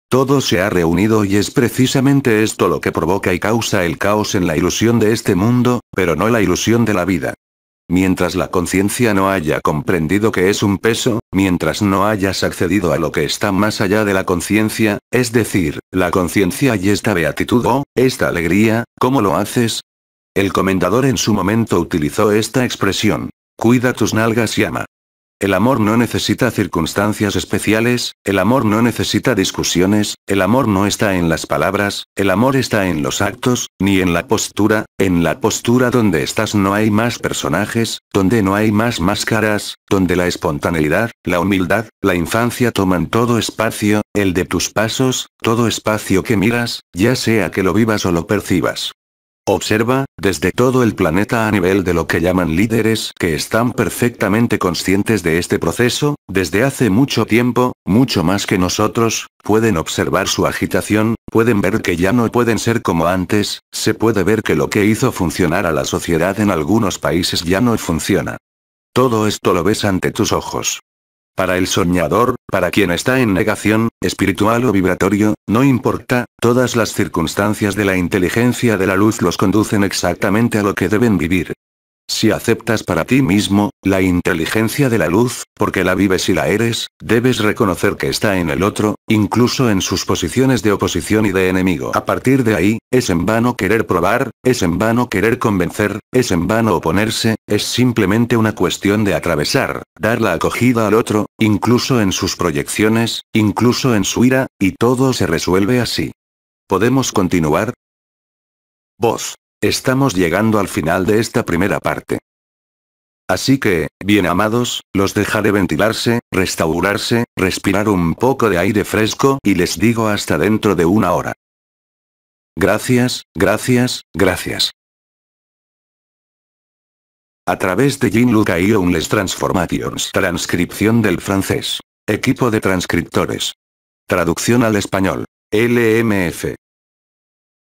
Todo se ha reunido y es precisamente esto lo que provoca y causa el caos en la ilusión de este mundo, pero no la ilusión de la vida. Mientras la conciencia no haya comprendido que es un peso, mientras no hayas accedido a lo que está más allá de la conciencia, es decir, la conciencia y esta beatitud o, esta alegría, ¿cómo lo haces? El comendador en su momento utilizó esta expresión. Cuida tus nalgas y ama. El amor no necesita circunstancias especiales, el amor no necesita discusiones, el amor no está en las palabras, el amor está en los actos, ni en la postura, en la postura donde estás no hay más personajes, donde no hay más máscaras, donde la espontaneidad, la humildad, la infancia toman todo espacio, el de tus pasos, todo espacio que miras, ya sea que lo vivas o lo percibas. Observa, desde todo el planeta a nivel de lo que llaman líderes que están perfectamente conscientes de este proceso, desde hace mucho tiempo, mucho más que nosotros, pueden observar su agitación, pueden ver que ya no pueden ser como antes, se puede ver que lo que hizo funcionar a la sociedad en algunos países ya no funciona. Todo esto lo ves ante tus ojos. Para el soñador, para quien está en negación, espiritual o vibratorio, no importa, todas las circunstancias de la inteligencia de la luz los conducen exactamente a lo que deben vivir. Si aceptas para ti mismo, la inteligencia de la luz, porque la vives y la eres, debes reconocer que está en el otro, incluso en sus posiciones de oposición y de enemigo. A partir de ahí, es en vano querer probar, es en vano querer convencer, es en vano oponerse, es simplemente una cuestión de atravesar, dar la acogida al otro, incluso en sus proyecciones, incluso en su ira, y todo se resuelve así. ¿Podemos continuar? Voz. Estamos llegando al final de esta primera parte. Así que, bien amados, los dejaré ventilarse, restaurarse, respirar un poco de aire fresco y les digo hasta dentro de una hora. Gracias, gracias, gracias. A través de jean Luca y les Transformations. Transcripción del francés. Equipo de transcriptores. Traducción al español. LMF.